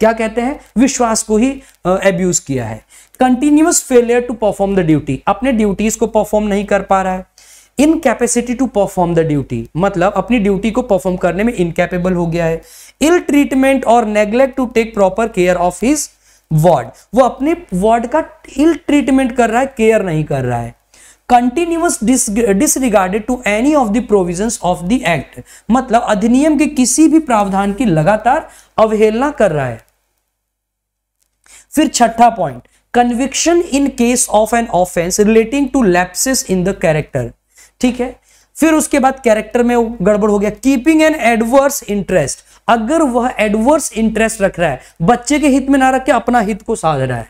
क्या कहते हैं विश्वास को ही एब्यूज किया है continuous failure to perform the duty अपने ड्यूटीज को परफॉर्म नहीं कर पा रहा है incapacity to perform the duty मतलब अपनी ड्यूटी को परफॉर्म करने में इनकेपेबल हो गया है इल ट्रीटमेंट और neglect to take proper care of his ward वो अपने वार्ड का इल ट्रीटमेंट कर रहा है केयर नहीं कर रहा है continuous disregarded to any of the provisions of the act मतलब अधिनियम के किसी भी प्रावधान की लगातार अवहेलना कर रहा है फिर छठा point conviction in case of an offence relating to lapses in the character ठीक है फिर उसके बाद कैरेक्टर में गड़बड़ हो गया कीपिंग एन एडवर्स इंटरेस्ट अगर वह एडवर्स इंटरेस्ट रख रहा है बच्चे के हित में ना रख के अपना हित को साध रहा है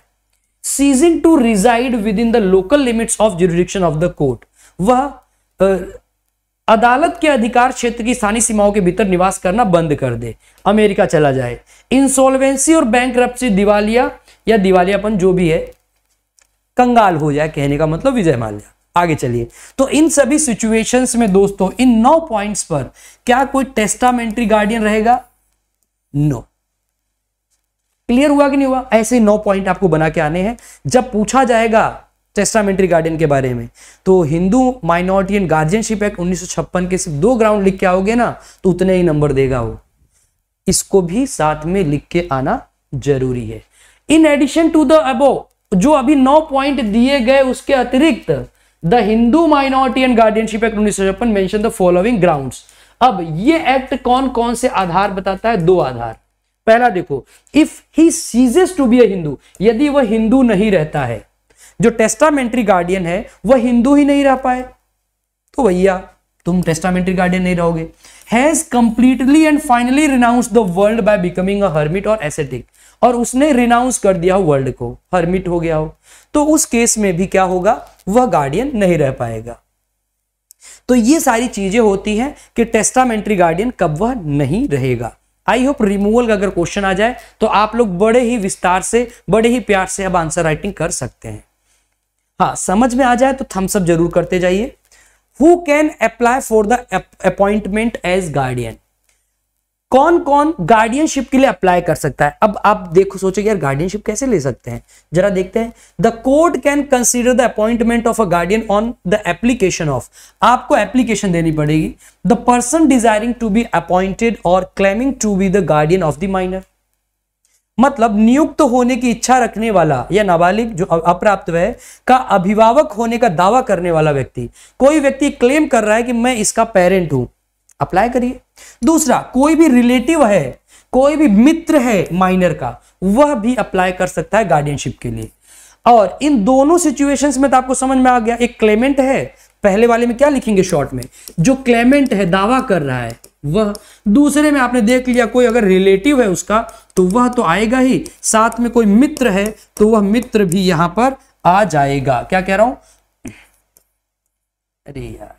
ceasing to reside within the local limits of jurisdiction of the court वह अदालत के अधिकार क्षेत्र की स्थानीय सीमाओं के भीतर निवास करना बंद कर दे अमेरिका चला जाए इंसॉल्वेंसी और बैंक दिवालिया या दिवालियापन जो भी है कंगाल हो जाए कहने का मतलब विजय माल्या आगे चलिए तो इन सभी सिचुएशंस में दोस्तों इन नौ पॉइंट्स पर क्या कोई टेस्टामेंट्री गार्डियन रहेगा नो no. क्लियर हुआ कि नहीं हुआ ऐसे नौ पॉइंट आपको बना के आने हैं जब पूछा जाएगा टेस्टामेंट्री गार्डियन के बारे में तो Hindu minority and guardianship act उन्नीस के सिर्फ दो ग्राउंड लिख के आओगे ना तो उतने ही नंबर देगा वो इसको भी साथ में लिख के आना जरूरी है in addition to the above जो अभी नौ पॉइंट दिए गए उसके अतिरिक्त the Hindu minority and guardianship act उन्नीस सौ छप्पन मेंशन फॉलोइंग ग्राउंड्स अब ये एक्ट कौन कौन से आधार बताता है दो आधार पहला देखो if he ceases to be Hindu यदि वह हिंदू नहीं रहता है जो टेस्टामेंट्री गार्डियन है वह हिंदू ही नहीं रह पाए तो भैया तुम टेस्टामेंट्री गार्डियन नहीं रहोगे has completely and finally renounce the world by becoming a hermit और एसेटिक और उसने रिनाउंस कर दिया हो वर्ल्ड को हर्मिट हो गया हो तो उस केस में भी क्या होगा वह गार्डियन नहीं रह पाएगा तो ये सारी चीजें होती हैं कि टेस्टामेंट्री गार्डियन कब वह नहीं रहेगा आई होप रिमूवल का अगर क्वेश्चन आ जाए तो आप लोग बड़े ही विस्तार से बड़े ही प्यार से अब आंसर राइटिंग कर सकते हैं हाँ समझ में आ जाए तो थम्सअप जरूर करते जाइए who can apply for the appointment as guardian कौन कौन गार्डियनशिप के लिए अप्लाई कर सकता है अब आप देखो सोचो यार गार्डियनशिप कैसे ले सकते हैं जरा देखते हैं the court can consider the appointment of a guardian on the application of आपको एप्लीकेशन देनी पड़ेगी the person desiring to be appointed और claiming to be the guardian of the minor मतलब नियुक्त होने की इच्छा रखने वाला या नाबालिग जो अप्राप्त है का अभिभावक होने का दावा करने वाला व्यक्ति कोई व्यक्ति क्लेम कर रहा है कि मैं इसका पेरेंट हूं अप्लाई करिए दूसरा कोई भी रिलेटिव है कोई भी मित्र है माइनर का वह भी अप्लाई कर सकता है गार्डियनशिप के लिए और इन दोनों सिचुएशंस में तो आपको समझ में आ गया एक क्लेमेंट है पहले वाले में क्या लिखेंगे शॉर्ट में जो क्लेमेंट है दावा कर रहा है वह दूसरे में आपने देख लिया कोई अगर रिलेटिव है उसका तो वह तो आएगा ही साथ में कोई मित्र है तो वह मित्र भी यहां पर आ जाएगा क्या कह रहा हूं अरे यार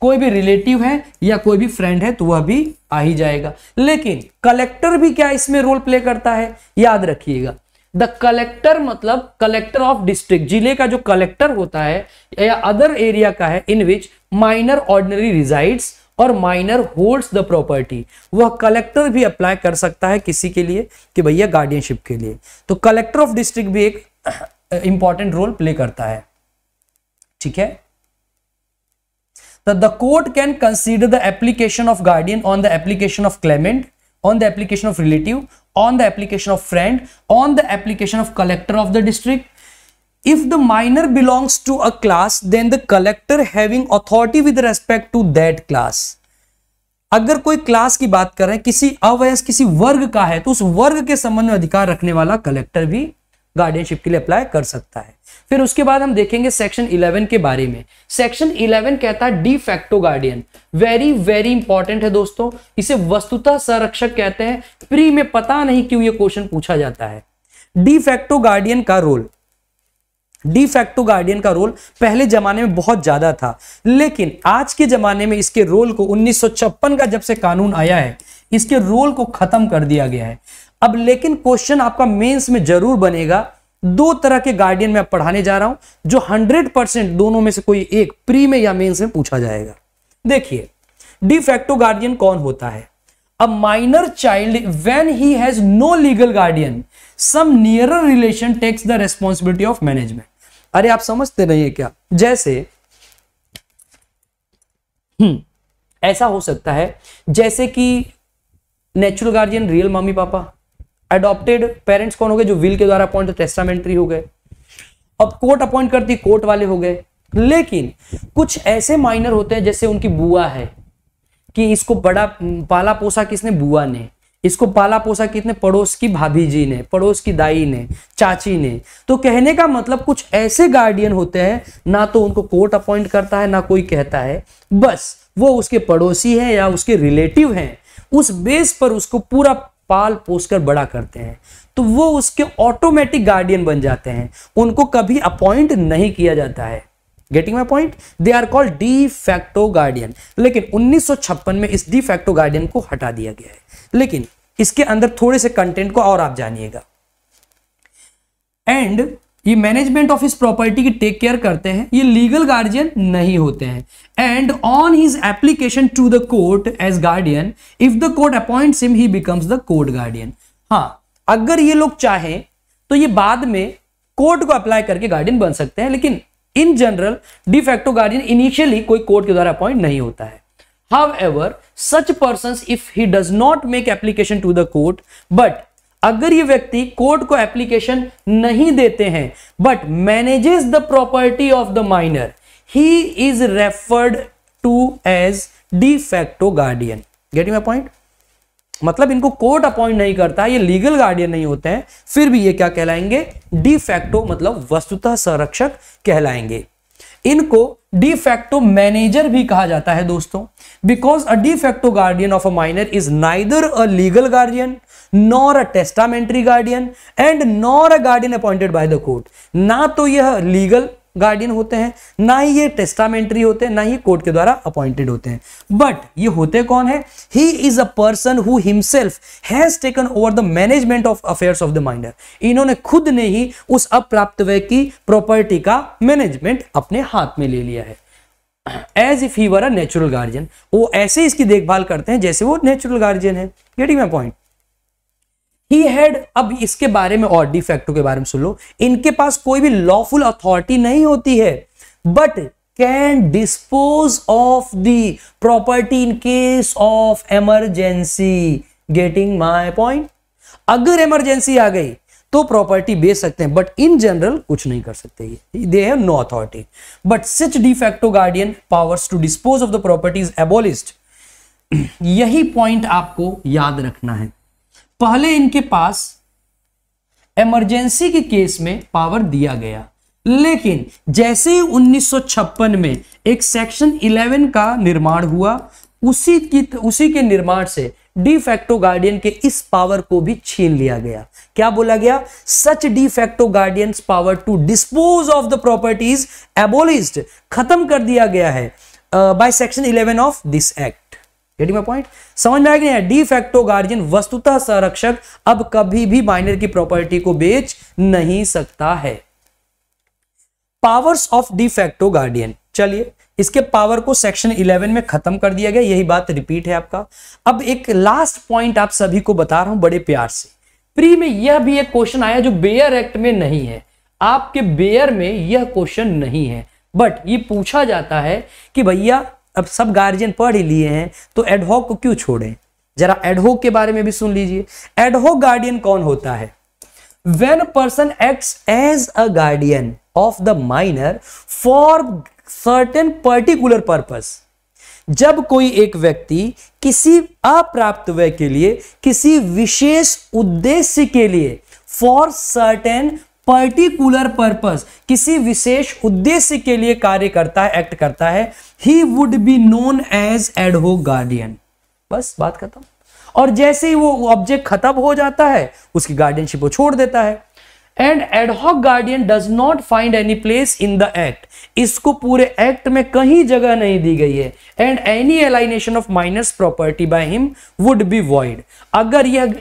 कोई भी रिलेटिव है या कोई भी फ्रेंड है तो वह भी आ ही जाएगा लेकिन कलेक्टर भी क्या इसमें रोल प्ले करता है याद रखिएगा द कलेक्टर मतलब कलेक्टर ऑफ डिस्ट्रिक्ट जिले का जो कलेक्टर होता है या अदर एरिया का है in which minor ordinary resides और माइनर होल्ड्स द प्रॉपर्टी वह कलेक्टर भी अप्लाई कर सकता है किसी के लिए कि भैया गार्डियनशिप के लिए तो कलेक्टर ऑफ डिस्ट्रिक्ट भी एक इंपॉर्टेंट रोल प्ले करता है ठीक है that the court can consider the application of guardian on the application of claimant on the application of relative on the application of friend on the application of collector of the district if the minor belongs to a class then the collector having authority with respect to that class अगर कोई class की बात कर रहे हैं किसी अवयस किसी वर्ग का है तो उस वर्ग के संबंध में अधिकार रखने वाला कलेक्टर भी गार्डियनशिप के लिए अप्लाई कर सकता है फिर उसके बाद हम देखेंगे सेक्शन 11 के बारे में सेक्शन 11 कहता है de facto guardian very very important है दोस्तों इसे वस्तुता संरक्षक कहते हैं प्री में पता नहीं क्यों ये क्वेश्चन पूछा जाता है डी फैक्टो गार्डियन का रोल डी फैक्टो गार्डियन का रोल पहले जमाने में बहुत ज्यादा था लेकिन आज के जमाने में इसके रोल को उन्नीस का जब से कानून आया है इसके रोल को खत्म कर दिया गया है अब लेकिन क्वेश्चन आपका मेंस में जरूर बनेगा दो तरह के गार्डियन में पढ़ाने जा रहा हूं जो हंड्रेड परसेंट दोनों में से कोई एक प्री में या मेन्स में पूछा जाएगा देखिए डिफेक्टो गार्डियन कौन होता है a minor child when he has no legal guardian some near relation takes the responsibility of management अरे आप समझते नहीं है क्या जैसे हम्म, ऐसा हो सकता है जैसे कि नेचुरल गार्जियन रियल मम्मी पापा एडॉप्टेड पेरेंट्स कौन हो गए जो विल के द्वारा अपॉइंट टेस्टामेंट्री हो गए अब कोर्ट अपॉइंट करती कोर्ट वाले हो गए लेकिन कुछ ऐसे माइनर होते हैं जैसे उनकी बुआ है कि इसको बड़ा पाला पोसा किसने बुआ ने इसको पाला पोसा कितने पड़ोस की भाभी जी ने पड़ोस की दाई ने चाची ने तो कहने का मतलब कुछ ऐसे गार्डियन होते हैं ना तो उनको कोर्ट अपॉइंट करता है ना कोई कहता है बस वो उसके पड़ोसी हैं या उसके रिलेटिव हैं उस बेस पर उसको पूरा पाल पोस कर बड़ा करते हैं तो वो उसके ऑटोमेटिक गार्डियन बन जाते हैं उनको कभी अपॉइंट नहीं किया जाता है getting my point they are called de facto guardian लेकिन 1956 में इस डी फैक्टो गार्डियन को हटा दिया गया है लेकिन इसके अंदर थोड़े से कंटेंट को और आप जानिएगा एंड ये मैनेजमेंट ऑफ इस प्रॉपर्टी की टेक केयर करते हैं ये लीगल गार्जियन नहीं होते हैं and on his application to the court as guardian if the court appoint him he becomes the court guardian हाँ अगर ये लोग चाहें तो ये बाद में कोर्ट को अप्लाई करके गार्डियन बन सकते हैं लेकिन in general de facto guardian initially कोई कोर्ट के द्वारा अपॉइंट नहीं होता है however such persons if he does not make application to the court but अगर ये व्यक्ति कोर्ट को एप्लीकेशन नहीं देते हैं but manages the property of the minor he is referred to as de facto guardian getting my point मतलब इनको court appoint नहीं करता ये लीगल गार्डियन नहीं होते हैं फिर भी ये क्या कहलाएंगे डी फैक्टो मतलब वस्तुतः संरक्षक कहलाएंगे इनको डी फैक्टो मैनेजर भी कहा जाता है दोस्तों because a de facto guardian of a minor is neither a legal guardian nor a testamentary guardian and nor a guardian appointed by the court ना तो यह legal गार्डियन होते हैं ना ही ये टेस्टामेंट्री होते हैं ना ही कोर्ट के द्वारा अपॉइंटेड होते हैं बट ये होते कौन है he is a person who himself has taken over the management of affairs of the minor इन्होंने खुद ने ही उस अप्राप्त व्यय की प्रॉपर्टी का मैनेजमेंट अपने हाथ में ले लिया है as if he were a natural guardian वो ऐसे इसकी देखभाल करते हैं जैसे वो नेचुरल गार्जियन है getting my point he had अब इसके बारे में और डिफेक्टो के बारे में सुन लो इनके पास कोई भी लॉफुल अथॉरिटी नहीं होती है but can dispose of the property in case of emergency getting my point अगर इमरजेंसी आ गई तो प्रॉपर्टी बेच सकते हैं बट इन जनरल कुछ नहीं कर सकते they have no authority but such de facto guardian powers to dispose of the property is abolished यही पॉइंट आपको याद रखना है पहले इनके पास इमरजेंसी के केस में पावर दिया गया लेकिन जैसे ही उन्नीस में एक सेक्शन 11 का निर्माण हुआ उसी की उसी के निर्माण से डिफेक्टो गार्डियन के इस पावर को भी छीन लिया गया क्या बोला गया such de facto guardians power to dispose of the properties abolished खत्म कर दिया गया है by section 11 of this act getting my point समझ में आया डी फैक्टो गार्जियन वस्तुतः संरक्षक अब कभी भी माइनर की प्रॉपर्टी को बेच नहीं सकता है powers of de facto guardian चलिए इसके पावर को सेक्शन 11 में खत्म कर दिया गया यही बात रिपीट है आपका अब एक लास्ट पॉइंट आप सभी को बता रहा हूं बड़े प्यार से प्री में यह भी एक क्वेश्चन आया जो बेयर एक्ट में नहीं है आपके बेयर में यह क्वेश्चन नहीं है बट ये पूछा जाता है कि भैया अब सब गार्जियन पढ़ ही लिए हैं तो एडहॉक को क्यों छोड़ें जरा एडहॉक के बारे में भी सुन लीजिए एडहॉक गार्डियन कौन होता है when person act as a guardian of the minor for certain particular purpose जब कोई एक व्यक्ति किसी अप्राप्त व्यय के लिए किसी विशेष उद्देश्य के लिए फॉर सर्टेन पर्टिकुलर पर्पस किसी विशेष उद्देश्य के लिए कार्य करता है एक्ट करता है he would be known as ad hoc guardian बस बात खत्म और जैसे ही वो ऑब्जेक्ट खत्म हो जाता है उसकी गार्डियनशिप वो छोड़ देता है and ad hoc guardian does not find any place in the act इसको पूरे एक्ट में कहीं जगह नहीं दी गई है and any alienation of minor's property by him would be void अगर यह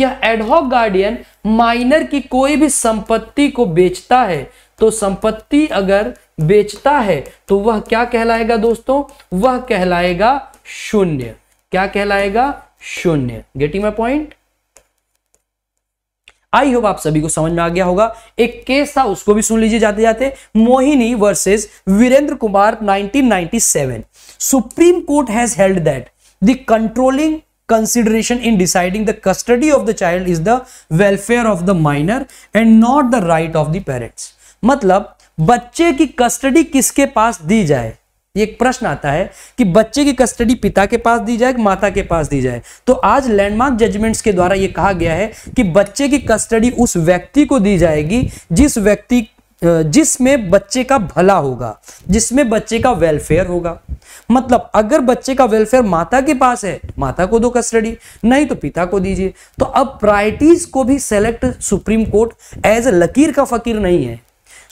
यह एडहॉक गार्डियन माइनर की कोई भी संपत्ति को बेचता है तो संपत्ति अगर बेचता है तो वह क्या कहलाएगा दोस्तों वह कहलाएगा शून्य क्या कहलाएगा शून्य getting my point I hope आप सभी को समझ में आ गया होगा एक केस था उसको भी सुन लीजिए जाते जाते Mohini versus Virendra Kumar 1997 Supreme Court has held that the controlling consideration in deciding the custody of the child is the welfare of the minor and not the right of the parents मतलब बच्चे की कस्टडी किसके पास दी जाए ये एक प्रश्न आता है कि बच्चे की कस्टडी पिता के पास दी जाए कि माता के पास दी जाए तो आज लैंडमार्क जजमेंट्स के द्वारा यह कहा गया है कि बच्चे की कस्टडी उस व्यक्ति को दी जाएगी जिस व्यक्ति जिसमें बच्चे का भला होगा जिसमें बच्चे का वेलफेयर होगा मतलब अगर बच्चे का वेलफेयर माता के पास है माता को दो कस्टडी नहीं तो पिता को दीजिए तो अब प्रायरिटीज को भी select Supreme Court as a लकीर का फकीर नहीं है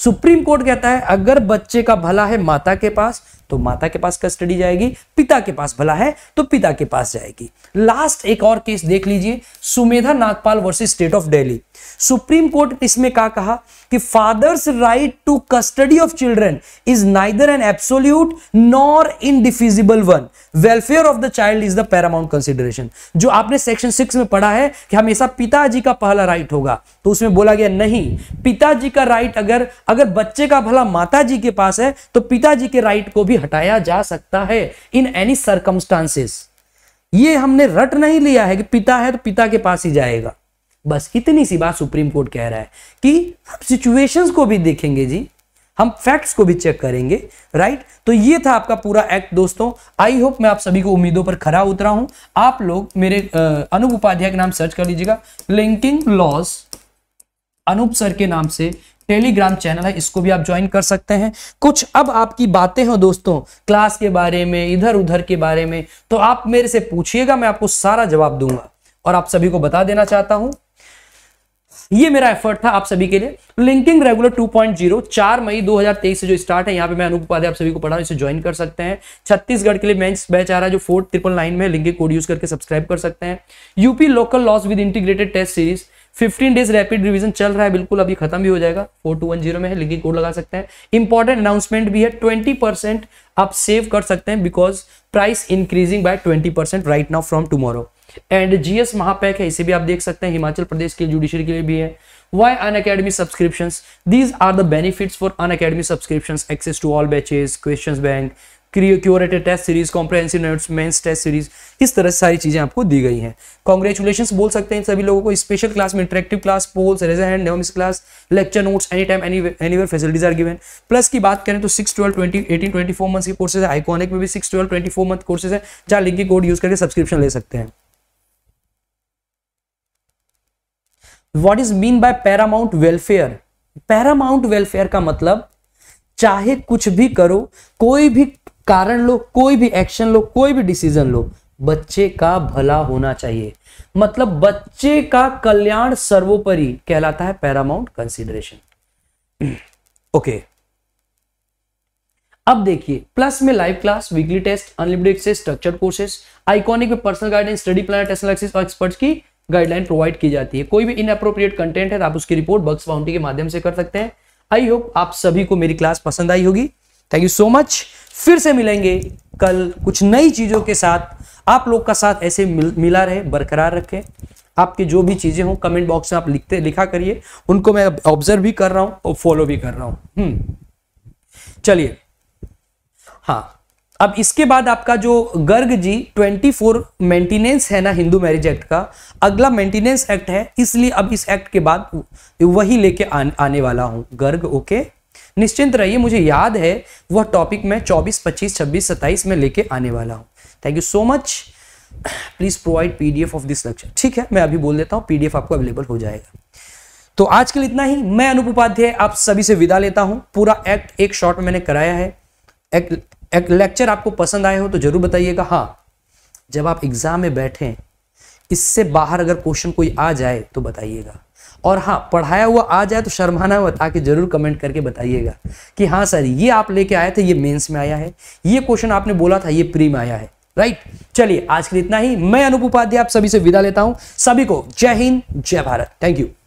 सुप्रीम कोर्ट कहता है अगर बच्चे का भला है माता के पास तो माता के पास कस्टडी जाएगी पिता के पास भला है तो पिता के पास जाएगी लास्ट एक और केस देख लीजिए Sumedha Nagpal versus state of Delhi Supreme Court इसमें क्या कहा कि father's right to custody of children is neither an absolute nor indefeasible one welfare of the child is the paramount consideration जो आपने सेक्शन सिक्स में पढ़ा है कि हमेशा पिताजी का पहला राइट होगा तो उसमें बोला गया नहीं पिताजी का राइट अगर अगर बच्चे का भला माता के पास है तो पिताजी के राइट को भी हटाया जा सकता है इन एनी सरकमस्टांसेस ये हमने रट नहीं लिया है कि पिता है तो पिता के पास ही जाएगा बस इतनी सी बात सुप्रीम कोर्ट कह रहा है कि हम सिचुएशंस को भी देखेंगे जी हम फैक्ट्स को भी चेक करेंगे राइट तो ये था आपका पूरा एक्ट दोस्तों आई होप मैं आप सभी को उम्मीदों पर खरा उतरा हूं आप लोग मेरे अनुप उपाध्याय के नाम सर्च कर लीजिएगा लिंकिंग लॉस अनुप सर के नाम से टेलीग्राम चैनल है इसको भी आप ज्वाइन कर सकते हैं कुछ अब आपकी बातें हो दोस्तों क्लास के बारे में इधर उधर के बारे में तो आप मेरे से पूछिएगा मैं आपको सारा जवाब दूंगा और आप सभी को बता देना चाहता हूं ये मेरा एफर्ट था आप सभी के लिए लिंकिंग रेगुलर 2.0 पॉइंट चार मई 2023 से जो स्टार्ट है यहाँ पे मैं अनुप उपाध्याय आप सभी को पढ़ा इसे ज्वाइन कर सकते हैं छत्तीसगढ़ के लिए मेंस बैच आ रहा है जो फोर्थ ट्रिपल नाइन में लिंकिंग कोड यूज करके सब्सक्राइब कर सकते हैं UP local laws with integrated test series 15 days rapid revision चल रहा है बिल्कुल अभी खत्म भी हो जाएगा 4210 में है लिंकिंग कोड लगा सकते हैं इंपॉर्टेंट अनाउंसमेंट भी है 20% आप सेव कर सकते हैं because price increasing by 20% right now from tomorrow and GS महापैक है इसे भी आप देख सकते हैं हिमाचल प्रदेश के जुडिशियर के लिए भी है why unacademy subscriptions these are the benefits for unacademy subscriptions access to all batches questions bank curated test series, comprehensive notes, mains test series. इस तरह से सारी चीज़ें आपको दी गई हैं Congratulations बोल सकते हैं सभी लोगों को special class, interactive class, class raise hand, hand miss class, लेक्चर notes, anytime, anywhere, anywhere facilities are given. Plus की बात करें तो six twelve twenty eighteen twenty four month के कोर्सेज है में भी six twelve twenty four month courses है जहाँ लिंक कोड यूज करके सब्सक्रिप्शन ले सकते हैं what is mean by paramount welfare paramount welfare का मतलब चाहे कुछ भी करो कोई भी कारण लो कोई भी एक्शन लो कोई भी डिसीजन लो बच्चे का भला होना चाहिए मतलब बच्चे का कल्याण सर्वोपरि कहलाता है पैरामाउंट कंसिडरेशन ओके अब देखिए प्लस में live class weekly test unlimited से स्ट्रक्चर कोर्सेस आइकॉनिक में personal guidance study plan experts की गाइडलाइन प्रोवाइड की जाती है कोई भी इनअप्रोप्रिएट कंटेंट है तो आप उसकी रिपोर्ट बक्स बाउंड्री के माध्यम से कर सकते हैं आई होप आप सभी को मेरी क्लास पसंद आई होगी थैंक यू सो मच फिर से मिलेंगे कल कुछ नई चीज़ों के साथ आप लोग का साथ ऐसे मिल, मिला रहे बरकरार रखें आपके जो भी चीज़ें हों कमेंट बॉक्स में आप लिखते लिखा करिए उनको मैं ऑब्जर्व भी कर रहा हूँ और फॉलो भी कर रहा हूँ हम्म। चलिए हाँ अब इसके बाद आपका जो गर्ग जी 24 मेंटेनेंस है ना हिंदू मैरिज एक्ट का अगला मेंटेनेंस एक्ट है इसलिए अब इस एक्ट के बाद वही लेके आने वाला हूं गर्ग ओके निश्चिंत रहिए मुझे याद है वह टॉपिक मैं 24 25 26 27 में लेके आने वाला हूं thank you so much please provide PDF of this lecture ठीक है मैं अभी बोल देता हूँ पीडीएफ आपको अवेलेबल हो जाएगा तो आज के लिए इतना ही मैं अनुप उपाध्याय आप सभी से विदा लेता हूं पूरा एक्ट एक शॉर्ट में मैंने कराया है एक्ट लेक्चर आपको पसंद आए हो तो ज़रूर बताइएगा हाँ जब आप एग्ज़ाम में बैठे इससे बाहर अगर क्वेश्चन कोई आ जाए तो बताइएगा और हाँ पढ़ाया हुआ आ जाए तो शर्माना मत आके जरूर कमेंट करके बताइएगा कि हाँ सर ये आप लेके आए थे ये मेंस में आया है ये क्वेश्चन आपने बोला था ये प्री में आया है राइट चलिए आज के लिए इतना ही मैं अनुप उपाध्याय आप सभी से विदा लेता हूं सभी को जय हिंद जय भारत थैंक यू